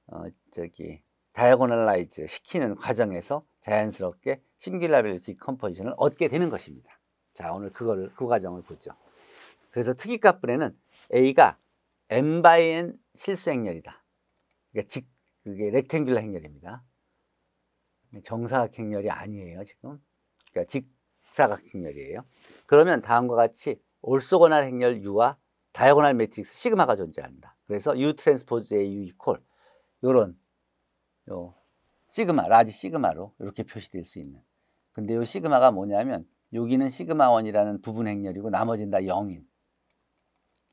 어 저기 다이아고널라이즈 시키는 과정에서 자연스럽게 싱귤라빌리 디컴포지션을 얻게 되는 것입니다. 자, 오늘 그거그 과정을 보죠. 그래서 특이값분에는 A가 m 바이 n 실수 행렬이다. 그러니까 직 그게 렉탱귤라 행렬입니다. 정사각 행렬이 아니에요, 지금. 그러니까 직 사각형렬이에요. 그러면 다음과 같이 올소고날 행렬 U와 다이고날 매트릭스 시그마가 존재한다. 그래서 U 트랜스포즈의 U 이콜 요런 요 시그마 라지 시그마로 이렇게 표시될 수 있는. 근데 요 시그마가 뭐냐면 여기는 시그마원이라는 부분 행렬이고 나머지는 다 0인.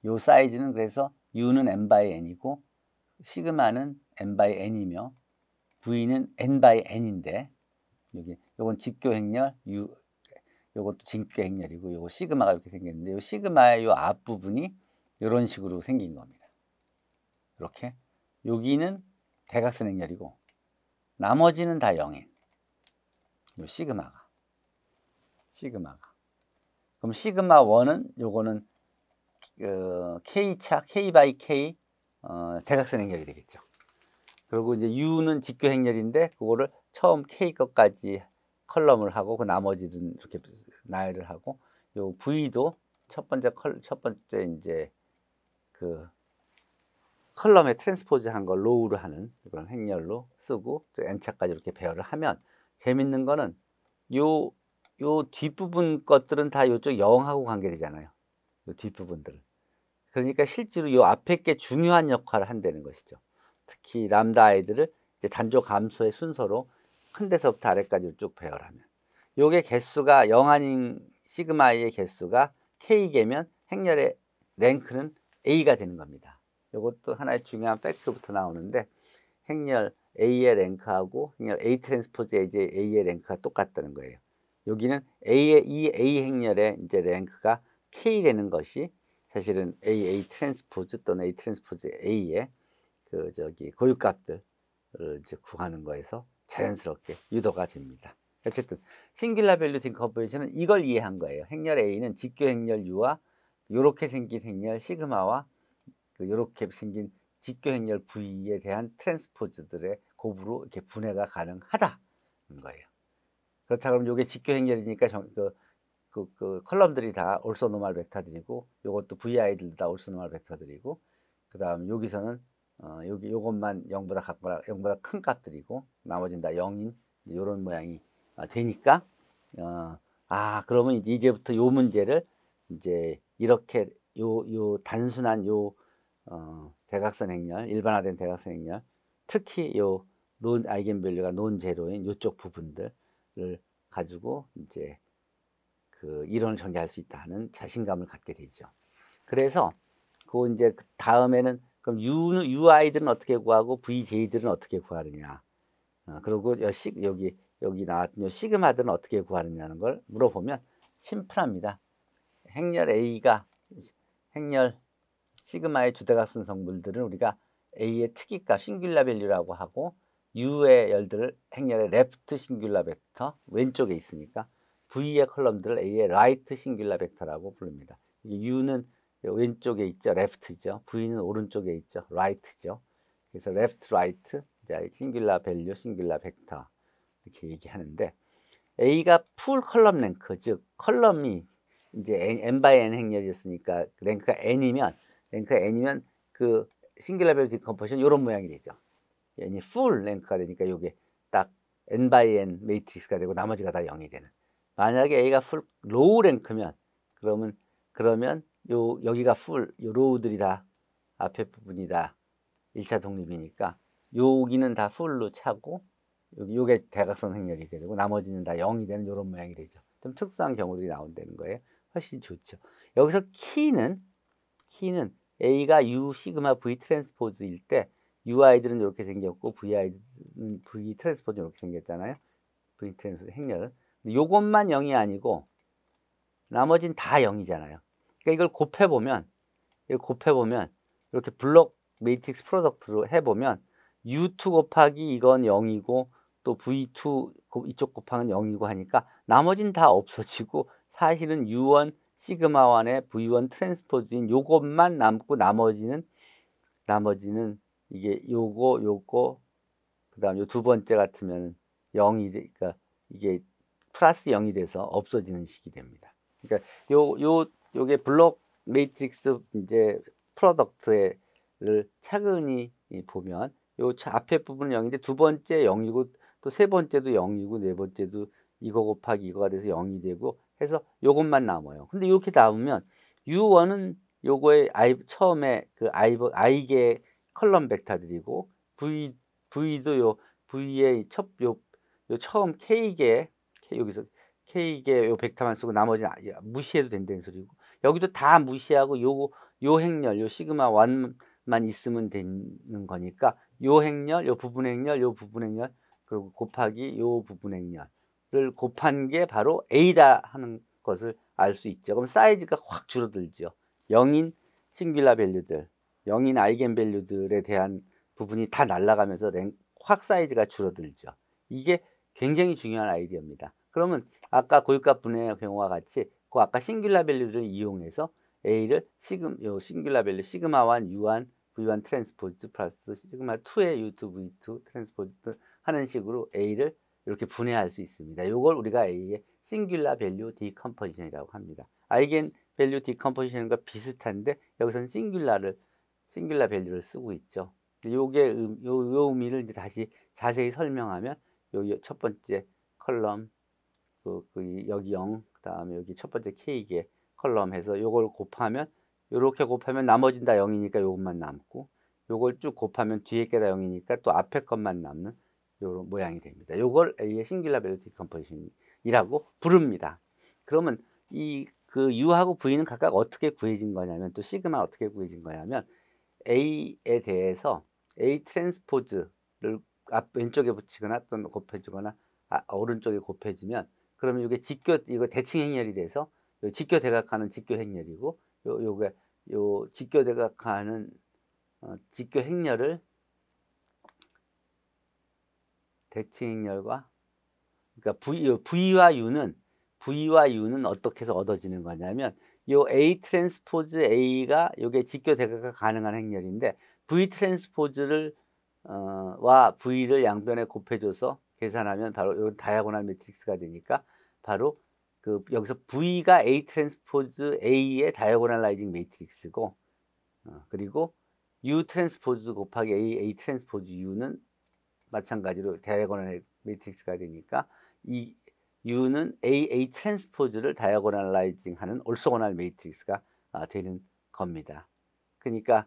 요 사이즈는 그래서 U는 M by N이고 시그마는 M by N이며 V는 N by N인데 여기 요건 직교 행렬 U 요것도 징계 행렬이고 요거 시그마가 이렇게 생겼는데 요 시그마의 요 앞부분이 이런 식으로 생긴 겁니다. 이렇게 여기는 대각선 행렬이고 나머지는 다 영인. 요 시그마가 시그마가 그럼 시그마 1은 요거는 어, K차 K 바이 K 어, 대각선 행렬이 되겠죠. 그리고 이제 U는 직교 행렬인데 그거를 처음 K 것까지 컬럼을 하고 그 나머지는 이렇게 나열을 하고 요 V도 첫 번째 컬, 첫 번째 이제 그 컬럼에 트랜스포즈한 걸로우로 하는 그런 행렬로 쓰고 또 n차까지 이렇게 배열을 하면 재밌는 거는 요 요 뒷부분 것들은 다 요쪽 영하고 관계되잖아요. 요뒷부분들 그러니까 실제로 요 앞에 게 중요한 역할을 한다는 것이죠. 특히 람다 아이들을 이제 단조 감소의 순서로 큰 데서부터 아래까지 쭉 배열하면 요게 개수가 0 아닌 시그마의 개수가 K개면 행렬의 랭크는 A가 되는 겁니다. 이것도 하나의 중요한 팩트부터 나오는데 행렬 A의 랭크하고 행렬 A 트랜스포즈 이제 A의 랭크가 똑같다는 거예요. 여기는 A의 이 A 행렬의 이제 랭크가 K라는 것이 사실은 AA 트랜스포즈 또는 A 트랜스포즈 A의 그 저기 고유값들을 이제 구하는 거에서 자연스럽게 유도가 됩니다. 어쨌든 싱귤라 밸류 딩컨버션은 이걸 이해한 거예요. 행렬 A는 직교 행렬 U와 요렇게 생긴 행렬 시그마와 그렇게 생긴 직교 행렬 V에 대한 트랜스포즈들의 곱으로 이렇게 분해가 가능하다는 거예요. 그렇다 그러면 이게 직교 행렬이니까 정, 그, 그, 그 컬럼들이 다 올소노말 벡터들이고 요것도 v i 들다 올소노말 벡터들이고 그 다음 여기서는 어, 여기 요것만 0보다 같거나 0보다 큰 값들이고 나머지는 다 0인 이런 모양이 어, 되니까 어, 아 그러면 이제부터 요 문제를 이제 이렇게 요 요 단순한 요 어, 대각선 행렬 일반화된 대각선 행렬 특히 요논 아이겐밸류가 논 제로인 요쪽 부분들을 가지고 이제 그 이론을 전개할 수 있다는 자신감을 갖게 되죠. 그래서 그 이제 그 다음에는 그럼 U, UI들은 어떻게 구하고 VJ들은 어떻게 구하느냐. 어, 그리고 여식 여기 여기 나왔던 요 시그마들은 어떻게 구하느냐는 걸 물어보면 심플합니다. 행렬 A가 행렬 시그마의 주대각선 성분들은 우리가 A의 특이값 싱귤라 밸류라고 하고 U의 열들을 행렬의 레프트 싱귤라 벡터 왼쪽에 있으니까 V의 컬럼들을 A의 라이트 싱귤라 벡터라고 부릅니다. U는 왼쪽에 있죠. 레프트죠. V는 오른쪽에 있죠. 라이트죠. 그래서 레프트 라이트 싱귤라 밸류 싱귤라 벡터 이렇게 얘기하는데 A가 풀 컬럼 랭크 즉 컬럼이 이제 n by n 행렬이었으니까 랭크가 n이면 랭크가 n이면 그 싱글라 벨 디컴포션 이런 모양이 되죠. n이 풀 랭크가 되니까 이게 딱 n by n 매트릭스가 되고 나머지가 다 0이 되는. 만약에 a가 풀 로우 랭크면 그러면 그러면 요 여기가 풀 요 로우들이 다 앞에 부분이 다 1차 독립이니까 여기는 다 풀로 차고 여기 요게 대각선 행렬이 되고 나머지는 다 0이 되는 이런 모양이 되죠. 좀 특수한 경우들이 나온다는 거예요. 훨씬 좋죠. 여기서 키는 키는 A가 U 시그마 V 트랜스포즈일 때 U 아들은 이렇게 생겼고 V 아이 V 트랜스포즈 이렇게 생겼잖아요. V 트랜스포즈 행렬은 요것만 0이 아니고 나머진 다 0이잖아요. 그러니까 이걸 곱해 보면 이걸 곱해 보면 이렇게 블록 매트릭스 프로덕트로 해 보면 U2 곱하기 이건 0이고 또 V2 이쪽 곱하면 0이고 하니까 나머지는다 없어지고 사실은 U1 시그마1의 V1 트랜스포즈인 요것만 남고 나머지는 나머지는 이게 요거 요거 그다음 요 두 번째 같으면 0이 되, 그러니까 이게 플러스 0이 돼서 없어지는 식이 됩니다. 그러니까 요 요 요게 블록 매트릭스 이제 프로덕트를 차근히 보면 요 앞에 부분은 0인데 두 번째 0이고 또세 번째도 0이고 네 번째도 이거 곱하기 이거가 돼서 0이 되고 해서 요것만 남아요. 근데 이렇게 남으면 U1은 요거의 I, 처음에 그 I, I계 컬럼 벡터들이고 V, V도 요 V의 첫, 요, 요 처음 K계, K, 여기서 K계 요 벡터만 쓰고 나머지는 아, 무시해도 된다는 소리고 여기도 다 무시하고 요, 요 행렬, 요 시그마 1만 있으면 되는 거니까 요 행렬, 요 부분 행렬, 요 부분 행렬 그리고 곱하기 요 부분의 인연을 곱한 게 바로 A다 하는 것을 알 수 있죠. 그럼 사이즈가 확 줄어들죠. 0인 싱귤라 밸류들, 0인 아이겐 밸류들에 대한 부분이 다 날아가면서 확 사이즈가 줄어들죠. 이게 굉장히 중요한 아이디어입니다. 그러면 아까 고유값 분의 경우와 같이 그 아까 싱귤라 밸류를 이용해서 A를 시금 요 싱귤라 밸류 시그마 1 U1 V1 트랜스포즈 플러스 시그마 2의 U2 V2 트랜스포즈 하는 식으로 A를 이렇게 분해할 수 있습니다. 이걸 우리가 A의 singular v a 이라고 합니다. eigen value 과 비슷한데 여기서는 s i n 를 s i n g u 를 쓰고 있죠. 요게 음, 요, 요 의미를 이제 다시 자세히 설명하면 여첫 번째 컬럼 그, 그 여기 0, 그다음에 여기 첫 번째 K개 컬럼 해서 요걸 곱하면 요렇게 곱하면 나머진 다 0이니까 요것만 남고 요걸 쭉 곱하면 뒤에 게 다 0이니까 또 앞에 것만 남는 요런 모양이 됩니다. 요걸 A의 싱귤라 멜로틱 컴포지션이라고 부릅니다. 그러면 이그 U하고 V는 각각 어떻게 구해진 거냐면 또 시그마 어떻게 구해진 거냐면 A에 대해서 A 트랜스포즈를 앞 왼쪽에 붙이거나 또는 곱해주거나 아, 오른쪽에 곱해지면 그러면 이게 직교 이거 대칭 행렬이 돼서 요 직교 대각하는 직교 행렬이고 요 요게 요 직교 대각하는 어, 직교 행렬을 대칭열과 그러니까 V 어, V와 U는 V와 U는 어떻게 해서 얻어지는 거냐면 요 A 트랜스포즈 A가 요게 직교 대각화 가능한 행렬인데 V 트랜스포즈를 어, 와 V를 양변에 곱해줘서 계산하면 바로 요 다이아고널 매트릭스가 되니까 바로 그 여기서 V가 A 트랜스포즈 A의 다이아고널라이징 매트릭스고 어, 그리고 U 트랜스포즈 곱하기 A A 트랜스포즈 U는 마찬가지로 다이아고널 매트릭스가 되니까 이 U는 AA 트랜스포즈를 다이아고널라이징하는 올소고널 매트릭스가 되는 겁니다. 그러니까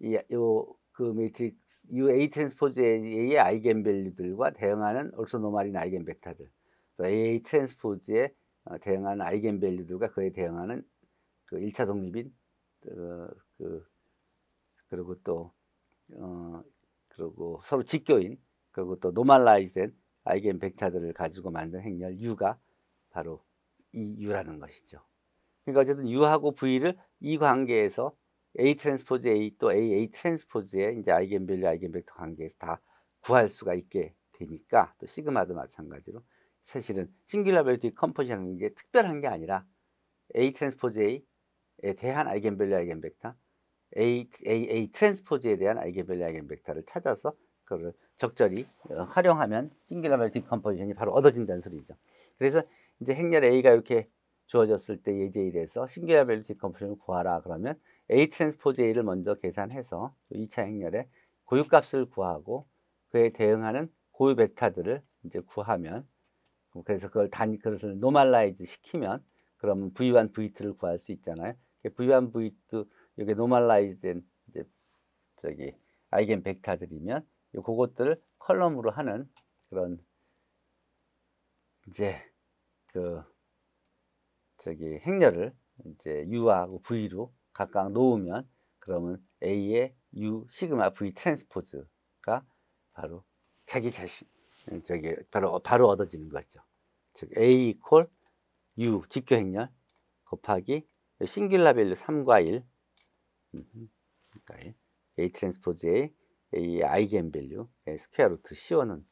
이그 매트릭스 UA 트랜스포즈의 아이겐 밸류들과 대응하는 올소노말인 아이겐 벡터들, 또 AA 트랜스포즈에 어, 대응하는 아이겐 밸류들과 그에 대응하는 그 일차 독립인 어, 그 그리고 또 어, 그리고 서로 직교인 그리고 또 노말라이센 아이겐 벡터들을 가지고 만든 행렬 U가 바로 이 U라는 것이죠. 그러니까 어쨌든 U하고 V를 이 관계에서 A 트랜스포즈 A 또 A A 트랜스포즈의 이제 아이겐 밸류 아이겐 벡터 관계에서 다 구할 수가 있게 되니까 또 시그마도 마찬가지로 사실은 싱귤라 벨트 컴포지션이라는 게 특별한 게 아니라 A 트랜스포즈 A에 대한 아이겐 밸류 아이겐 벡터 A A A 트랜스포즈에 대한 아이겐 밸류 아이겐 벡터를 찾아서 그거를 적절히 어, 활용하면 싱귤러널 디컴포지션이 바로 얻어진다는 소리죠. 그래서 이제 행렬 A가 이렇게 주어졌을 때 예제에 대해서 싱귤러 밸 디컴포지션을 구하라 그러면 A 트랜스포즈 A를 먼저 계산해서 2차 행렬의 고유값을 구하고 그에 대응하는 고유 벡터들을 이제 구하면 그래서 그걸 단 그것을 노멀라이즈 시키면 그러면 V1, V2를 구할 수 있잖아요. V1, V2 여기 노멀라이즈된 이제 저기 아이겐 벡터들이면 그것들을 컬럼으로 하는 그런 이제 그 저기 행렬을 이제 U하고 V로 각각 놓으면 그러면 A의 U 시그마 V 트랜스포즈가 바로 자기 자신 저기 바로 바로 얻어지는 거죠. 즉 A 이퀄 U 직교 행렬 곱하기 싱귤라 밸류 3과 1 그러니까 A 트랜스포즈 A 이 아이겐 밸류 예, 스퀘어 루트 c o 은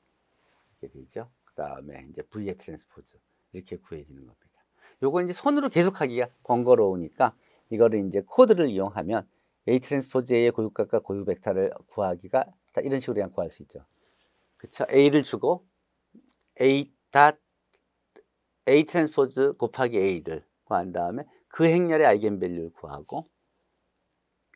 이렇게 되죠. 그다음에 이제 V의 트랜스포즈 이렇게 구해지는 겁니다. 요거 이제 손으로 계속하기가 번거로우니까 이거를 이제 코드를 이용하면 A 트랜스포즈의 고유값과 고유 벡터를 구하기가 이런 식으로 그냥 구할 수 있죠. 그쵸? A를 주고 A 닷 A 트랜스포즈 곱하기 A를 구한 다음에 그 행렬의 아이겐 밸류를 구하고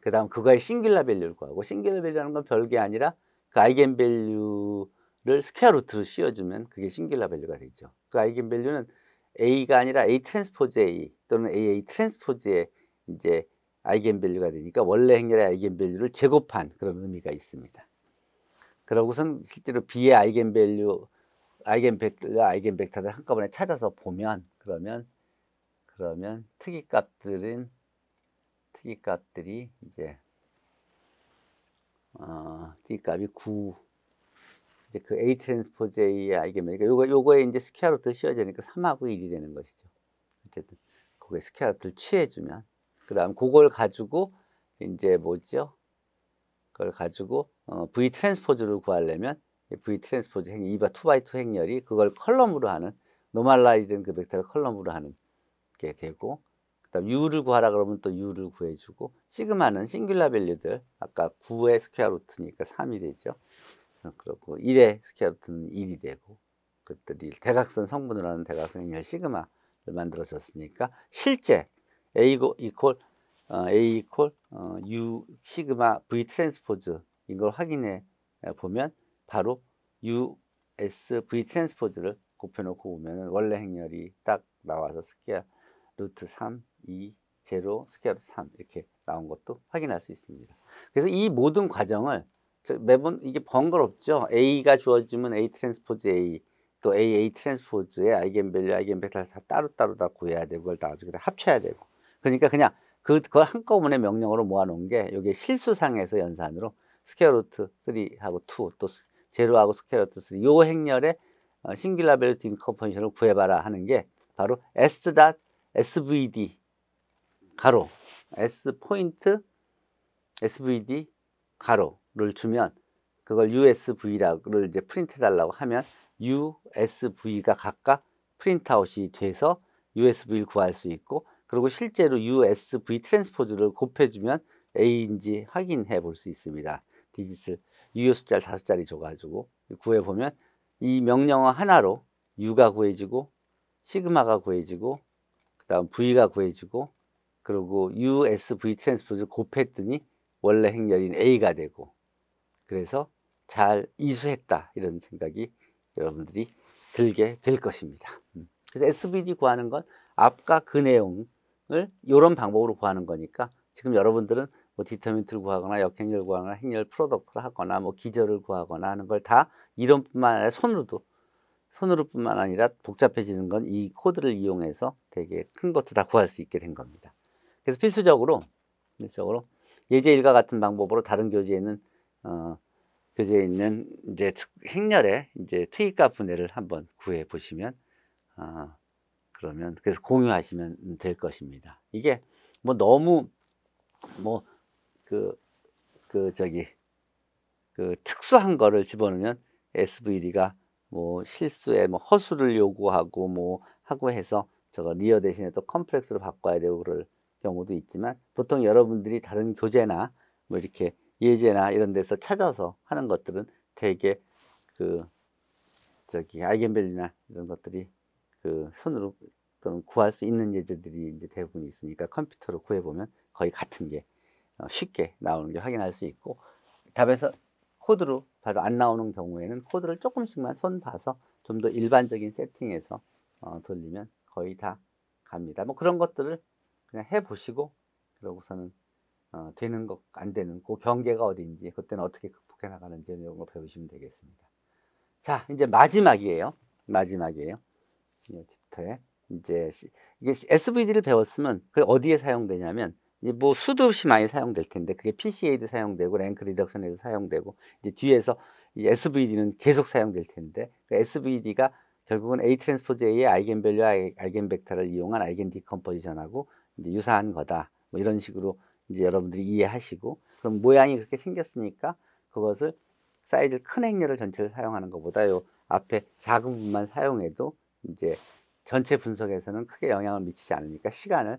그 다음 그거의 싱귤라 밸류를 구하고 싱귤라 밸류라는 건 별게 아니라 그 아이겐 밸류를 스퀘어 루트로 씌워주면 그게 싱귤라 밸류가 되죠. 그 아이겐 밸류는 A가 아니라 A 트랜스포즈 A 또는 AA 트랜스포즈의 이제 아이겐 밸류가 되니까 원래 행렬의 아이겐 밸류를 제곱한 그런 의미가 있습니다. 그러고선 실제로 B의 아이겐 밸류, 아이겐 벡터, 아이겐 벡터를 한꺼번에 찾아서 보면 그러면 그러면 특이값들은 t 값들이 이제 어, t 값이 9 이제 그 A 트랜스포즈 A의 알게메니까 그러니까 요거 요거에 이제 스퀘어 루트 씌워지니까 3하고 1이 되는 것이죠. 어쨌든 거기에 스퀘어 루트를 취해 주면 그다음 그걸 가지고 이제 뭐죠? 그걸 가지고 어, V 트랜스포즈를 구하려면 V 트랜스포즈 행 2바 2바2 행렬이 그걸 컬럼으로 하는 노멀라이든 그 벡터를 컬럼으로 하는 게 되고 그다음 u를 구하라 그러면 또 u를 구해주고 시그마는 싱귤라 밸류들 아까 9의 스퀘어 루트니까 3이 되죠. 어, 그렇고 1의 스퀘어 루트는 1이 되고 그들이 대각선 성분으로 하는 대각선 열 시그마를 만들어졌으니까 실제 a 이퀄 어, a 이퀄 어, u 시그마 v 트랜스포즈 이걸 확인해 보면 바로 u s v 트랜스포즈를 곱해놓고 보면 원래 행렬이 딱 나와서 스퀘어 루트 3 2, 0, 스퀘어 3 이렇게 나온 것도 확인할 수 있습니다. 그래서 이 모든 과정을 매번 이게 번거롭죠. A가 주어지면 A 트랜스포즈 A 또 AA 트랜스포즈의 아이겐밸류, 아이겐벡터를 다 따로따로 다 구해야 되고 그걸 나중에 합쳐야 되고 그러니까 그냥 그, 그걸 한꺼번에 명령으로 모아놓은 게 이게 실수상에서 연산으로 스퀘어 루트 3하고 2, 또 제로하고 스퀘어 루트 3, 요 행렬의 싱귤라 벨 밸류 인컴퍼니션을 구해봐라 하는 게 바로 S.SVD 가로 S 포인트 SVD 가로를 주면 그걸 USV라고 이제 프린트 해달라고 하면 USV가 각각 프린트아웃이 돼서 USV를 구할 수 있고 그리고 실제로 USV 트랜스포즈를 곱해주면 A인지 확인해 볼 수 있습니다. 디지털 유효 숫자를 다섯 자리 줘가지고 구해보면 이 명령어 하나로 U가 구해지고 시그마가 구해지고 그 다음 V가 구해지고 그리고 USV 트랜스포즈 곱했더니 원래 행렬인 A가 되고 그래서 잘 이수했다 이런 생각이 여러분들이 들게 될 것입니다. 음. 그래서 SVD 구하는 건 앞과 그 내용을 이런 방법으로 구하는 거니까 지금 여러분들은 뭐 디터민트를 구하거나 역행렬 구하거나 행렬 프로덕트를 하거나 뭐 기절을 구하거나 하는 걸 다 이론뿐만 아니라 손으로도 손으로뿐만 아니라 복잡해지는 건 이 코드를 이용해서 되게 큰 것도 다 구할 수 있게 된 겁니다. 그래서 필수적으로 필수적으로 예제 일과 같은 방법으로 다른 교재에 있는 어, 교재에 있는 이제 행렬의 이제 특이과 분해를 한번 구해 보시면 어, 그러면 그래서 공유하시면 될 것입니다. 이게 뭐 너무 뭐 그그 그 저기 그 특수한 거를 집어넣으면 SVD가 뭐 실수에 뭐 허수를 요구하고 뭐 하고 해서 저거 리어 대신에 또 컴플렉스로 바꿔야 되고 그럴 경우도 있지만 보통 여러분들이 다른 교재나 뭐 이렇게 예제나 이런 데서 찾아서 하는 것들은 되게 그 저기 알겐벨리나 이런 것들이 그 손으로 그런 구할 수 있는 예제들이 이제 대부분 있으니까 컴퓨터로 구해보면 거의 같은 게 어, 쉽게 나오는 게 확인할 수 있고 답에서 코드로 바로 안 나오는 경우에는 코드를 조금씩만 손 봐서 좀 더 일반적인 세팅에서 어, 돌리면 거의 다 갑니다. 뭐 그런 것들을 그냥 해보시고 그러고서는 어, 되는 것, 안 되는 그 경계가 어디인지 그때는 어떻게 극복해 나가는지 이런 걸 배우시면 되겠습니다. 자, 이제 마지막이에요. 마지막이에요. 챕터에 이제 이게 SVD를 배웠으면 그 어디에 사용되냐면 뭐 수도 없이 많이 사용될 텐데 그게 PCA도 사용되고 랭크 리덕션에도 사용되고 이제 뒤에서 이 SVD는 계속 사용될 텐데 그 SVD가 결국은 A 트랜스포즈 A의 아이겐 밸류 아이겐 벡터를 이용한 아이겐 디컴포지션하고 이제 유사한 거다. 뭐 이런 식으로 이제 여러분들이 이해하시고 그럼 모양이 그렇게 생겼으니까 그것을 사이즈 큰 행렬을 전체를 사용하는 것보다 요 앞에 작은 부분만 사용해도 이제 전체 분석에서는 크게 영향을 미치지 않으니까 시간을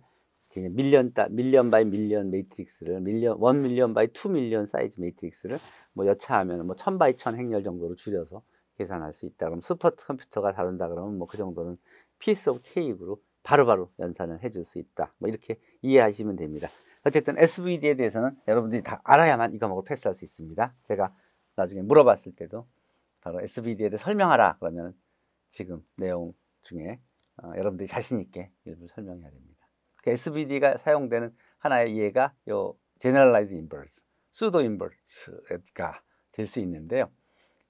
밀리언 따 밀리언 바이 밀리언 매트릭스를 밀리언 원 밀리언 바이 투 밀리언 사이즈 매트릭스를 뭐 여차하면 뭐 천 바이 천 행렬 정도로 줄여서 계산할 수 있다. 그럼 슈퍼 컴퓨터가 다룬다 그러면 뭐 그 정도는 피스 오브 케이크로 바로바로 연산을 해줄 수 있다. 뭐 이렇게 이해하시면 됩니다. 어쨌든 SVD에 대해서는 여러분들이 다 알아야만 이 과목을 패스할 수 있습니다. 제가 나중에 물어봤을 때도 바로 SVD에 대해 설명하라 그러면 지금 내용 중에 어, 여러분들이 자신 있게 일부 설명해야 됩니다. 그 SVD가 사용되는 하나의 이해가요 Generalized Inverse, p s Inverse가 될 수 있는데요.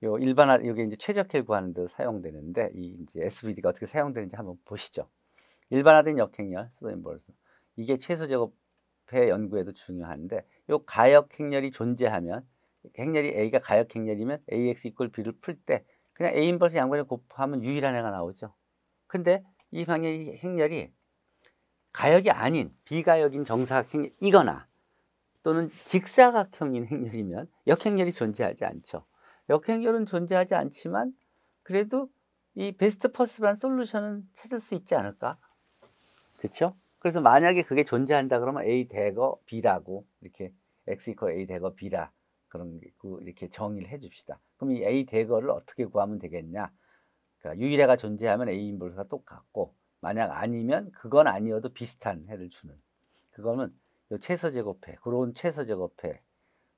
요 일반화 이게 이제 최적해 구하는 데 사용되는데 이 이제 SVD가 어떻게 사용되는지 한번 보시죠. 일반화된 역행열, 소인볼스 이게 최소 제곱의 연구에도 중요한데 이 가역행렬이 존재하면 행렬이 A가 가역행렬이면 AX 이퀄 B를 풀 때 그냥 A 인버스 양변을 곱하면 유일한 애가 나오죠. 근데 이 방향의 행렬이 가역이 아닌 비가역인 정사각형 이거나 또는 직사각형인 행렬이면 역행렬이 존재하지 않죠. 역행렬은 존재하지 않지만 그래도 이 베스트 퍼스라란 솔루션은 찾을 수 있지 않을까? 그렇죠? 그래서 만약에 그게 존재한다 그러면 A 대거 B라고 이렇게 X 이퀄 A 대거 B라 그런 이렇게 정의를 해줍시다. 그럼 이 A 대거를 어떻게 구하면 되겠냐? 그러니까 유일해가 존재하면 A 인버스가 똑같고 만약 아니면 그건 아니어도 비슷한 해를 주는 그거는 최소 제곱해 그런 최소 제곱해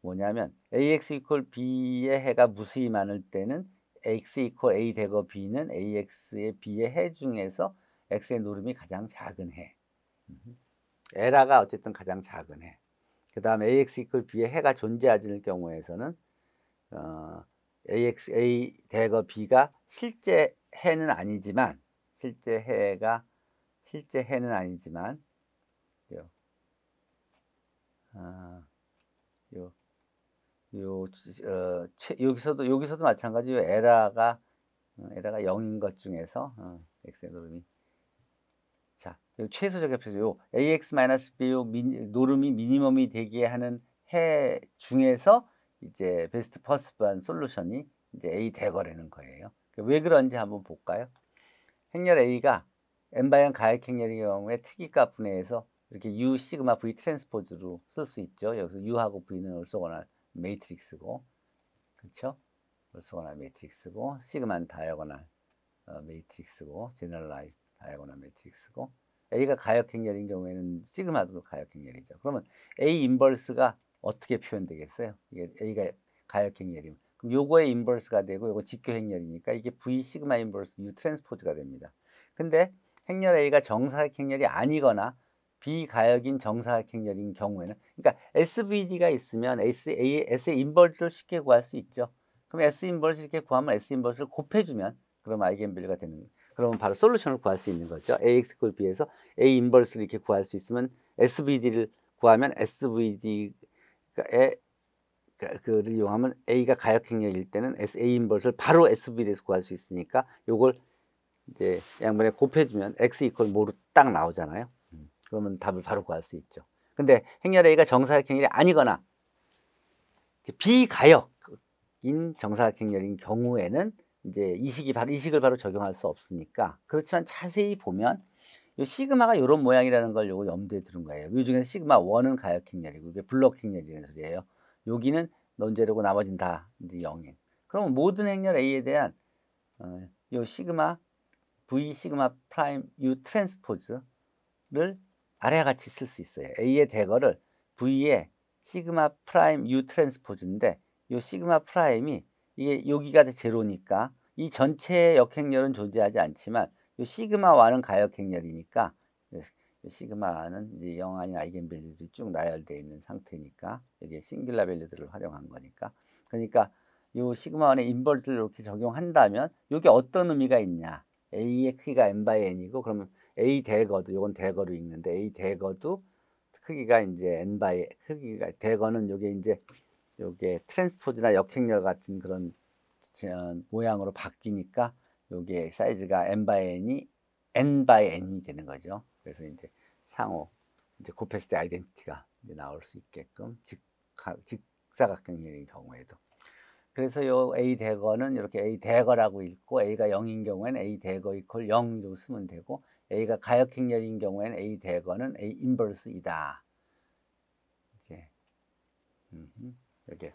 뭐냐면 ax 이퀄 b의 해가 무수히 많을 때는 x 이퀄 a 대거 b는 ax의 b의 해 중에서 엑스의 누름이 가장 작은 해. 에라가 어쨌든 가장 작은 해. 그 다음 AX 이끌 B의 해가 존재하지 않 경우에서는 어, AX, A 대거 B가 실제 해는 아니지만 실제 해가 실제 해는 아니지만 요, 아, 요, 요, 어, 최, 여기서도 여기서도 마찬가지로 에라가 어, 에라가 0인 것 중에서 어, X의 노름이 최소적 합 값이죠. ax-bu 노름이 미니멈이 되게 하는 해 중에서 이제 베스트 퍼스블한 솔루션이 이제 a 대거라는 거예요. 그러니까 왜 그런지 한번 볼까요? 행렬 a가 n 방향 가액 행렬의 경우에 특이값 분해해서 이렇게 u 시그마 v 트랜스포즈로 쓸 수 있죠. 여기서 u하고 v는 올소거나 매트릭스고 그렇죠? 올소거나 매트릭스고 시그마 다이아고날 어, 매트릭스고 제너럴라이즈 다이아고날 매트릭스고 A가 가역행렬인 경우에는 시그마도 가역행렬이죠. 그러면 A 인버스가 어떻게 표현되겠어요? 이게 A가 가역행렬이면 그럼 요거의 인버스가 되고 요거 직교행렬이니까 이게 V 시그마 인버스 U 트랜스포즈가 됩니다. 근데 행렬 A가 정사각행렬이 아니거나 비가역인 정사각행렬인 경우에는 그러니까 SVD가 있으면 S, A, S의 인버스를 쉽게 구할 수 있죠. 그럼 S 인버스 이렇게 구하면 S 인버스를 곱해주면 그럼 아이겐밸류가 되는 거예요. 그러면 바로 솔루션을 구할 수 있는 거죠. AX 꼴 B에서 A 인버스를 이렇게 구할 수 있으면 SVD를 구하면 SVD의 그를 이용하면 A가 가역행렬일 때는 A 인버스를 바로 SVD에서 구할 수 있으니까 요걸 이제 양변에 곱해주면 X 이퀄 모로 딱 나오잖아요. 음, 그러면 답을 바로 구할 수 있죠. 근데 행렬 A가 정사각행렬이 아니거나 비가역인 정사각행렬인 경우에는 이제 이식이 바로 이식을 바로 적용할 수 없으니까 그렇지만 자세히 보면 이 시그마가 이런 모양이라는 걸 요거 염두에 두는 거예요. 이 중에서 시그마 원은 가역행렬이고 이게 블록행렬이라는 소리예요. 여기는 논제로고 나머지는 다 이제 0인. 그러면 모든 행렬 A에 대한 어, 요 시그마 V 시그마 프라임 U 트랜스포즈를 아래와 같이 쓸 수 있어요. A의 대거를 V의 시그마 프라임 U 트랜스포즈인데 요 시그마 프라임이 이게 여기가 제로니까 이 전체 역행렬은 존재하지 않지만 요 시그마와는 가역행렬이니까 시그마는 이제 영안이 아이겐밸류들이 쭉 나열되어 있는 상태니까 이게 싱귤라 밸류들을 활용한 거니까 그러니까 요 시그마원의 인버스를 이렇게 적용한다면 이게 어떤 의미가 있냐 A의 크기가 n by n이고 그러면 A 대거도 요건 대거로 읽는데 A 대거도 크기가 이제 n by 크기가 대거는 요게 이제 요게 트랜스포즈나 역행렬 같은 그런 모양으로 바뀌니까 요게 사이즈가 n 바 y n이 n by n이 되는 거죠. 그래서 이제 상호 이제 곱했을 아이덴티티가 이제 나올 수 있게끔 직, 직사각형인 경우에도 그래서 요 a 대거는 이렇게 a 대거라고 읽고 a가 0인 경우에 a 대거 이퀄 0으로 쓰면 되고 a가 가역행렬인 경우에 a 대거는 a 인버스이다. 이제 음. 이렇게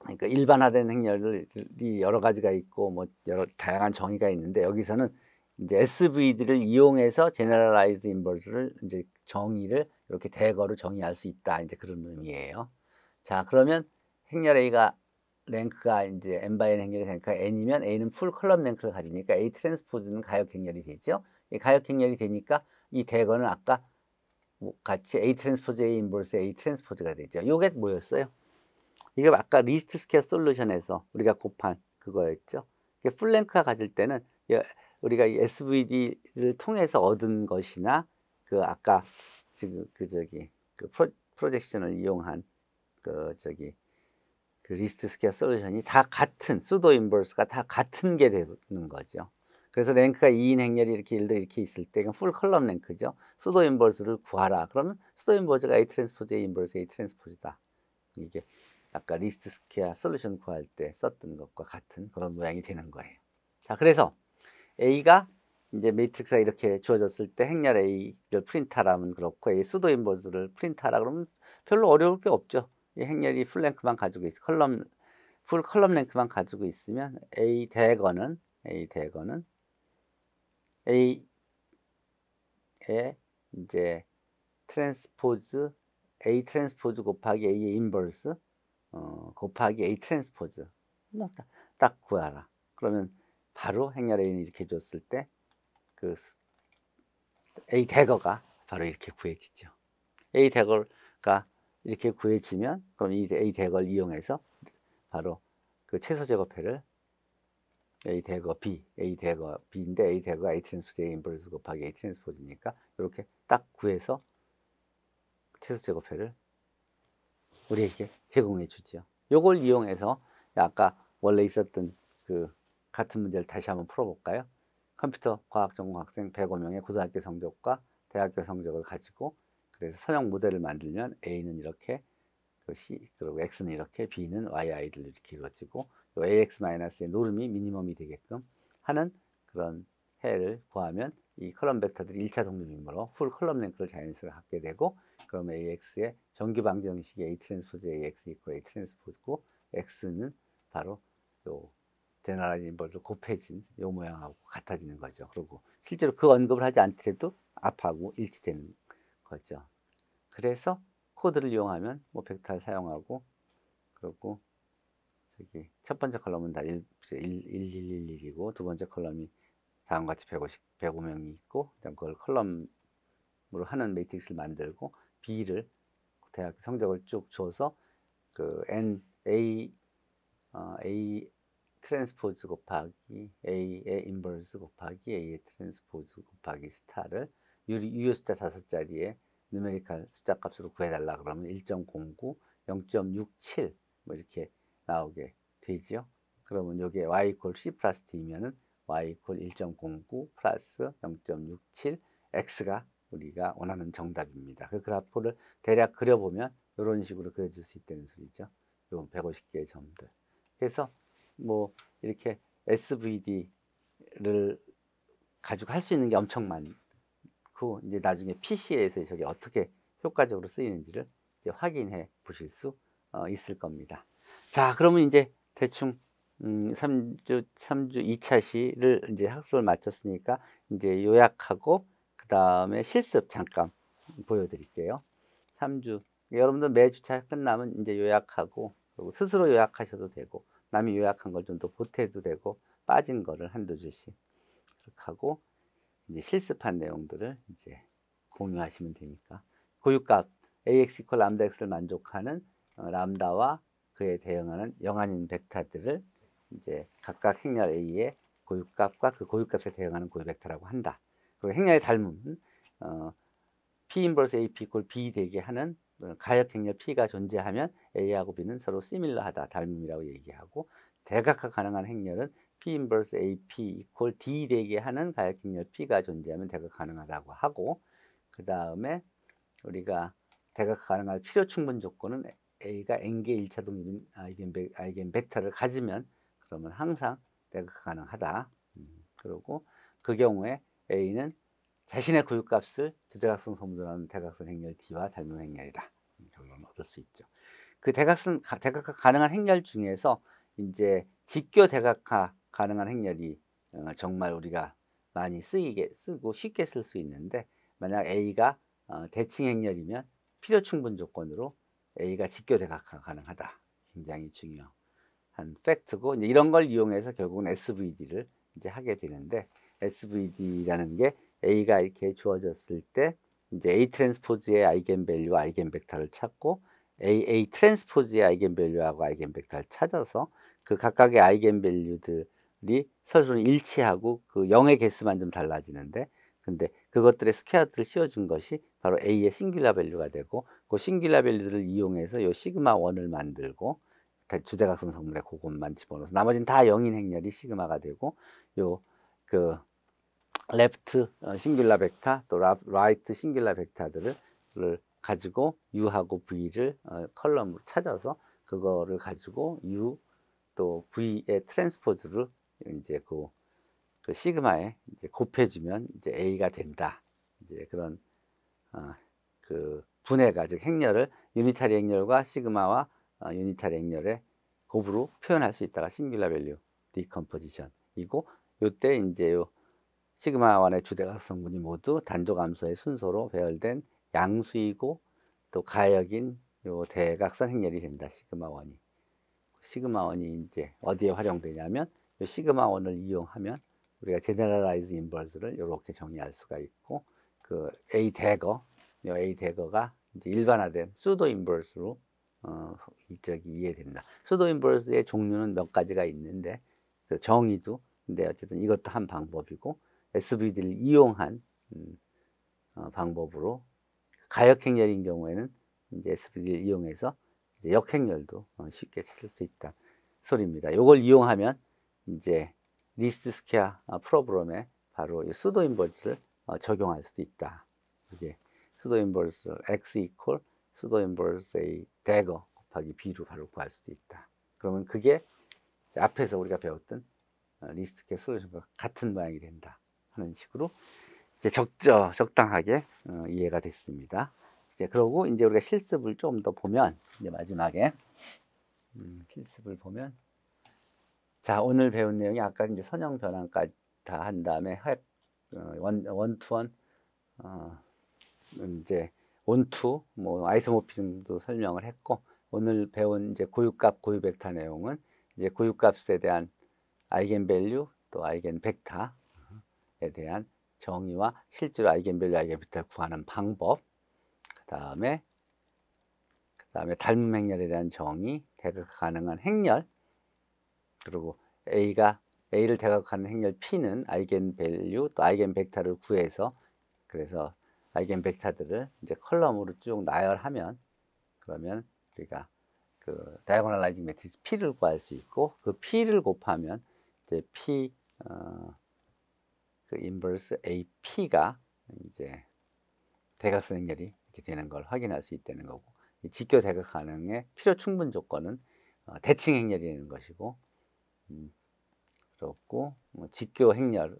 그러니까 일반화된 행렬이 여러 가지가 있고 뭐 여러 다양한 정의가 있는데 여기서는 이제 SVD를 이용해서 제너럴라이즈 인버스를 이제 정의를 이렇게 대거로 정의할 수 있다 이제 그런 의미예요. 자 그러면 행렬 A가 랭크가 이제 n 바이 n 행렬이 되니까 n이면 a는 풀 컬럼 랭크를 가지니까 a 트랜스포즈는 가역 행렬이 되죠. 가역 행렬이 되니까 이 대거는 아까 뭐 같이 A 트랜스포즈 A 인버스 A 트랜스포즈가 되죠. 이게 뭐였어요? 이게 아까 리스트 스퀘어 솔루션에서 우리가 곱한 그거였죠. 이게 플랭크가 가질 때는 우리가 SVD를 통해서 얻은 것이나 그 아까 지금 그 저기 그 프로, 프로젝션을 이용한 그 저기 그 리스트 스퀘어 솔루션이 다 같은 수도 인버스가 다 같은 게 되는 거죠. 그래서 랭크가 2인 행렬이 이렇게 일도 이렇게 있을 때 이건 풀 컬럼 랭크죠. 수도 인버스를 구하라. 그러면 수도 인버스가 A 트랜스포즈의 인버스 A 트랜스포즈다. 이게 아까 리스트 스퀘어 솔루션 구할 때 썼던 것과 같은 그런 모양이 되는 거예요. 자, 그래서 A가 이제 매트릭스가 이렇게 주어졌을 때 행렬 A를 프린트하라면 그렇고 A 수도 인버스를 프린트하라 그러면 별로 어려울 게 없죠. 이 행렬이 풀 랭크만 가지고 있어 컬럼 풀 컬럼 랭크만 가지고 있으면 A 대거는 A 대거는 a 에 이제 트랜스포즈 A 트랜스포즈 곱하기 A의 인버스 어, 곱하기 A 트랜스포즈 뭐 딱, 딱 구하라. 그러면 바로 행렬 A는 이렇게 줬을 때 그 A 대거가 바로 이렇게 구해지죠. A 대거가 이렇게 구해지면 그럼 이 A 대거를 이용해서 바로 그 최소 제곱해를 A 대거 B, A 대거 B인데 A 대거가 A 트랜스포즈 A 인버스 곱하기 A 트랜스포즈니까 이렇게 딱 구해서 최소 제곱해를 우리에게 제공해 주죠요걸 이용해서 아까 원래 있었던 그 같은 문제를 다시 한번 풀어볼까요? 컴퓨터 과학 전공 학생 105명의 고등학교 성적과 대학교 성적을 가지고 그래서 선형 모델을 만들면 A는 이렇게 그리고 X는 이렇게 B는 Y 아이들로 이루어지고 ax-의 노름이 미니멈이 되게끔 하는 그런 해를 구하면 이 컬럼 벡터들이 1차 독립이므로 풀 컬럼 랭크를 자연스럽게 갖게 되고 그럼 AX의 정규 방지 형식의 A 트랜스포즈 AX 이고 A 트랜스포즈고 X는 바로 요 제너럴 인벌도 곱해진 요 모양하고 같아지는 거죠. 그리고 실제로 그 언급을 하지 않더라도 앞하고 일치되는 거죠. 그래서 코드를 이용하면 뭐 벡터를 사용하고 그리고 여기 첫 번째 컬럼은 다 1, 1, 1, 1이고 두 번째 컬럼이 다음과 같이 150, 105명이 있고 그다음 그걸 컬럼으로 하는 매트릭스를 만들고 B를 대학 성적을 쭉 줘서 그 N A 어, A 트랜스포즈 곱하기 A의 인버스 곱하기 A의 트랜스포즈 곱하기 스타를 유, 유 숫자 다섯 자리에 누메리칼 숫자 값으로 구해달라 그러면 1.09, 0.67뭐 이렇게 나오게 되죠. 그러면 여기 y 이퀄 c 플러스 d면은 y 이퀄 1.09 플러스 0.67 x가 우리가 원하는 정답입니다. 그 그래프를 대략 그려보면 이런 식으로 그려줄 수 있다는 소리죠. 이건 150개의 점들. 그래서 뭐 이렇게 SVD를 가지고 할 수 있는 게 엄청 많고 이제 나중에 PC에서 저게 어떻게 효과적으로 쓰이는지를 이제 확인해 보실 수 어, 있을 겁니다. 자, 그러면 이제 대충 음, 3주, 3주 2차 시를 이제 학습을 마쳤으니까 이제 요약하고 그 다음에 실습 잠깐 보여드릴게요. 3주. 여러분들 매주 차 끝나면 이제 요약하고 그리고 스스로 요약하셔도 되고 남이 요약한 걸 좀 더 보태도 되고 빠진 거를 한두 주씩 이렇게 하고 이제 실습한 내용들을 이제 공유하시면 되니까 고유값 ax 이퀄 람다 x를 만족하는 람다와 어, 그에 대응하는 영안인 벡터들을 이제 각각 행렬 A의 고유값과 그 고유값에 대응하는 고유 벡터라고 한다. 그리고 행렬의 닮음 어, P 인버스 AP 골 B 되게 하는 어, 가역 행렬 P가 존재하면 A하고 B는 서로 시밀러하다 닮음이라고 얘기하고 대각화 가능한 행렬은 P 인버스 AP 이퀄 D 되게 하는 가역 행렬 P가 존재하면 대각 가능하다고 하고 그 다음에 우리가 대각 가능할 필요 충분 조건은 A가 N개 일차동 아이겐, 아이겐 벡터를 가지면 그러면 항상 대내화 가능하다. 음, 그리고 그 경우에 A는 자신의 구유값을 두대각선 소문전하는 대각선 행렬 D와 닮은 행렬이다. 결론을 얻을 수 있죠. 그 대각선 대각화 가능한 행렬 중에서 이제 직교 대각화 가능한 행렬이 어, 정말 우리가 많이 쓰이게 쓰고 쉽게 쓸 수 있는데 만약 A가 어, 대칭 행렬이면 필요 충분 조건으로 A가 직교대가 가능하다. 굉장히 중요한 팩트고 이제 이런 걸 이용해서 결국은 SVD를 이제 하게 되는데 SVD라는 게 A가 이렇게 주어졌을 때 이제 A 트랜스포즈의 아이겐 밸류와 아이겐 벡터를 찾고 AA 트랜스포즈의 아이겐 밸류하고 아이겐 벡터를 찾아서 그 각각의 아이겐 밸류들이 서로 일치하고 그 0의 개수만 좀 달라지는데 근데 그것들의 스퀘어트를 씌워준 것이 바로 A의 싱귤라 밸류가 되고 그 싱귤라 밸들을 이용해서 요 시그마 원을 만들고 주대각성성분의 그것만 집어넣어서 나머지는 다 영인 행렬이 시그마가 되고 요그 레프트 싱귤라 어, 벡터 또 라이트 싱귤라 벡터들을 가지고 U하고 V를 어, 컬럼으로 찾아서 그거를 가지고 U 또 V의 트랜스포즈를 이제 그, 그 시그마에 이제 곱해주면 이제 A가 된다. 이제 그런 어, 그 분해가 즉 행렬을 유니타리 행렬과 시그마와 어, 유니타리 행렬의 곱으로 표현할 수 있다가 싱귤라 밸류 디컴포지션이고 요때 이제 요 시그마완의 주대각 성분이 모두 단독 감소의 순서로 배열된 양수이고 또 가역인 요 대각선 행렬이 된다 시그마원이 시그마원이 이제 어디에 활용되냐면 요 시그마원을 이용하면 우리가 제네랄라이즈 인버스를 이렇게 정리할 수가 있고 그 A 대거 A 대거가 이제 일반화된 수도 인버스로 어, 저기 이해됩다 수도 인버스의 종류는 몇 가지가 있는데 그 정의도 근데 어쨌든 이것도 한 방법이고 SVD를 이용한 음, 어, 방법으로 가역행렬인 경우에는 이제 SVD를 이용해서 이제 역행렬도 어, 쉽게 찾을 수 있다 소리입니다. 이걸 이용하면 이제 리스트 스퀘어 프로그램에 바로 이 수도 인버스를 어, 적용할 수도 있다. 이게 수도 인버스 x 이퀄 수도 인버스 의 대거 곱하기 b로 바로 구할 수도 있다. 그러면 그게 앞에서 우리가 배웠던 어, 리스트 캡 솔루션과 같은 모양이 된다 하는 식으로 이제 적저 적당하게 어, 이해가 됐습니다. 이제 그러고 이제 우리가 실습을 좀더 보면 이제 마지막에 음, 실습을 보면 자 오늘 배운 내용이 아까 이제 선형 변환까지 다 한 다음에 핵 어, 원, 원원 어, 이제 온투뭐 아이소모피즘도 설명을 했고 오늘 배운 이제 고유값 고유벡터 내용은 이제 고유값에 대한 아이겐밸류 또 아이겐벡터에 대한 정의와 실제로 아이겐밸류 아이겐벡터를 구하는 방법 그 다음에 그 다음에 닮은 행렬에 대한 정의 대각 가능한 행렬 그리고 A가 A를 대각하는 행렬 P는 아이겐밸류 또 아이겐벡터를 구해서 그래서 아이겐 벡터들을 이제 컬럼으로 쭉 나열하면 그러면 우리가 그 다이아고널라이징 매트리스 P를 구할 수 있고 그 P를 곱하면 이제 P 어, 그 인버스 AP가 이제 대각선행렬이 이렇게 되는 걸 확인할 수 있다는 거고 직교 대각 가능의 필요 충분 조건은 어, 대칭 행렬이 되는 것이고 음, 그렇고 뭐 직교 행렬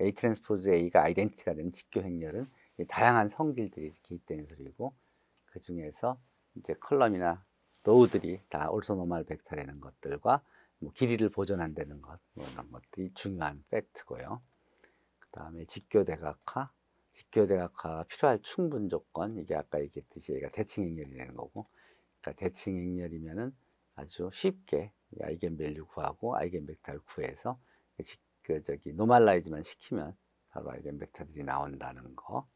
A 트랜스포즈 A가 아이덴티티가 되는 직교 행렬은 다양한 성질들이 이렇게 있다는 소리고 그 중에서 이제 컬럼이나 로우들이 다 올소노말 벡터라는 것들과 뭐 길이를 보존한다는 것, 뭐 이런 것들이 중요한 팩트고요. 그 다음에 직교대각화, 직교대각화가 필요할 충분 조건, 이게 아까 얘기했듯이 얘가 대칭행렬이라는 거고, 그러니까 대칭행렬이면은 아주 쉽게 아이겐 밸류 구하고 아이겐 벡터를 구해서 그 직, 그 저기 노말라이즈만 시키면 바로 아이겐 벡터들이 나온다는 거.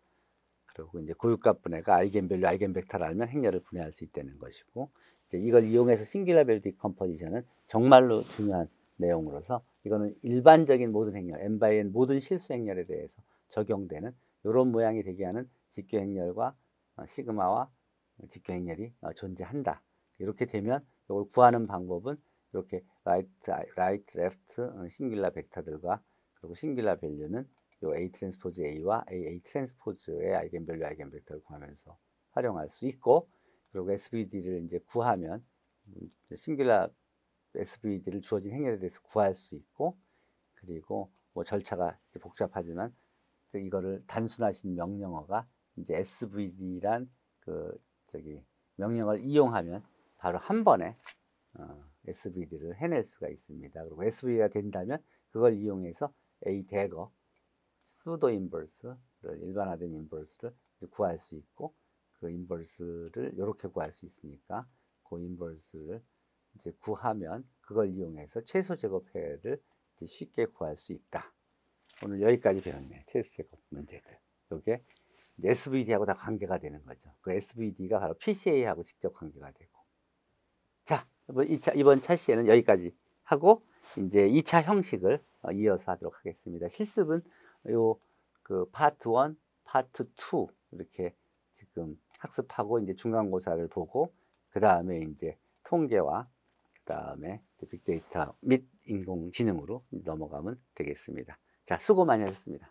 그리고 이제 고유값 분해가 아이겐밸류, 아이겐벡터를 알면 행렬을 분해할 수 있다는 것이고 이제 이걸 이용해서 싱귤라벨 디컴포지션은 정말로 중요한 내용으로서 이거는 일반적인 모든 행렬, n by n 모든 실수 행렬에 대해서 적용되는 이런 모양이 되게 하는 직교 행렬과 어, 시그마와 직교 행렬이 어, 존재한다. 이렇게 되면 이걸 구하는 방법은 이렇게 라이트, 라이트, 레프트, 어, 싱귤라 벡터들과 그리고 싱귤라 밸류는 요 A 트랜스포즈 A와 AA 트랜스포즈의 아이겐밸류 아이겐 벡터를 구하면서 활용할 수 있고 그리고 SVD를 이제 구하면 음, 싱귤라 SVD를 주어진 행렬에 대해서 구할 수 있고 그리고 뭐 절차가 복잡하지만 이거를 단순하신 명령어가 이제 SVD란 그 저기 명령어를 이용하면 바로 한 번에 어, SVD를 해낼 수가 있습니다. 그리고 SVD가 된다면 그걸 이용해서 A 대거 수도 인버스를 일반화된 인버스를 구할 수 있고 그 인버스를 이렇게 구할 수 있으니까 그 인버스를 이제 구하면 그걸 이용해서 최소 제곱해를 쉽게 구할 수 있다. 오늘 여기까지 배웠네. 최소 제곱 문제들. 이게 SVD하고 다 관계가 되는 거죠. 그 SVD가 바로 PCA하고 직접 관계가 되고. 자, 이번 차 시에는 여기까지 하고 이제 2차 형식을 어, 이어서 하도록 하겠습니다. 실습은 요그 파트 원, 파트 투 이렇게 지금 학습하고 이제 중간고사를 보고 그 다음에 이제 통계와 그 다음에 빅데이터 및 인공지능으로 넘어가면 되겠습니다. 자, 수고 많이 하셨습니다.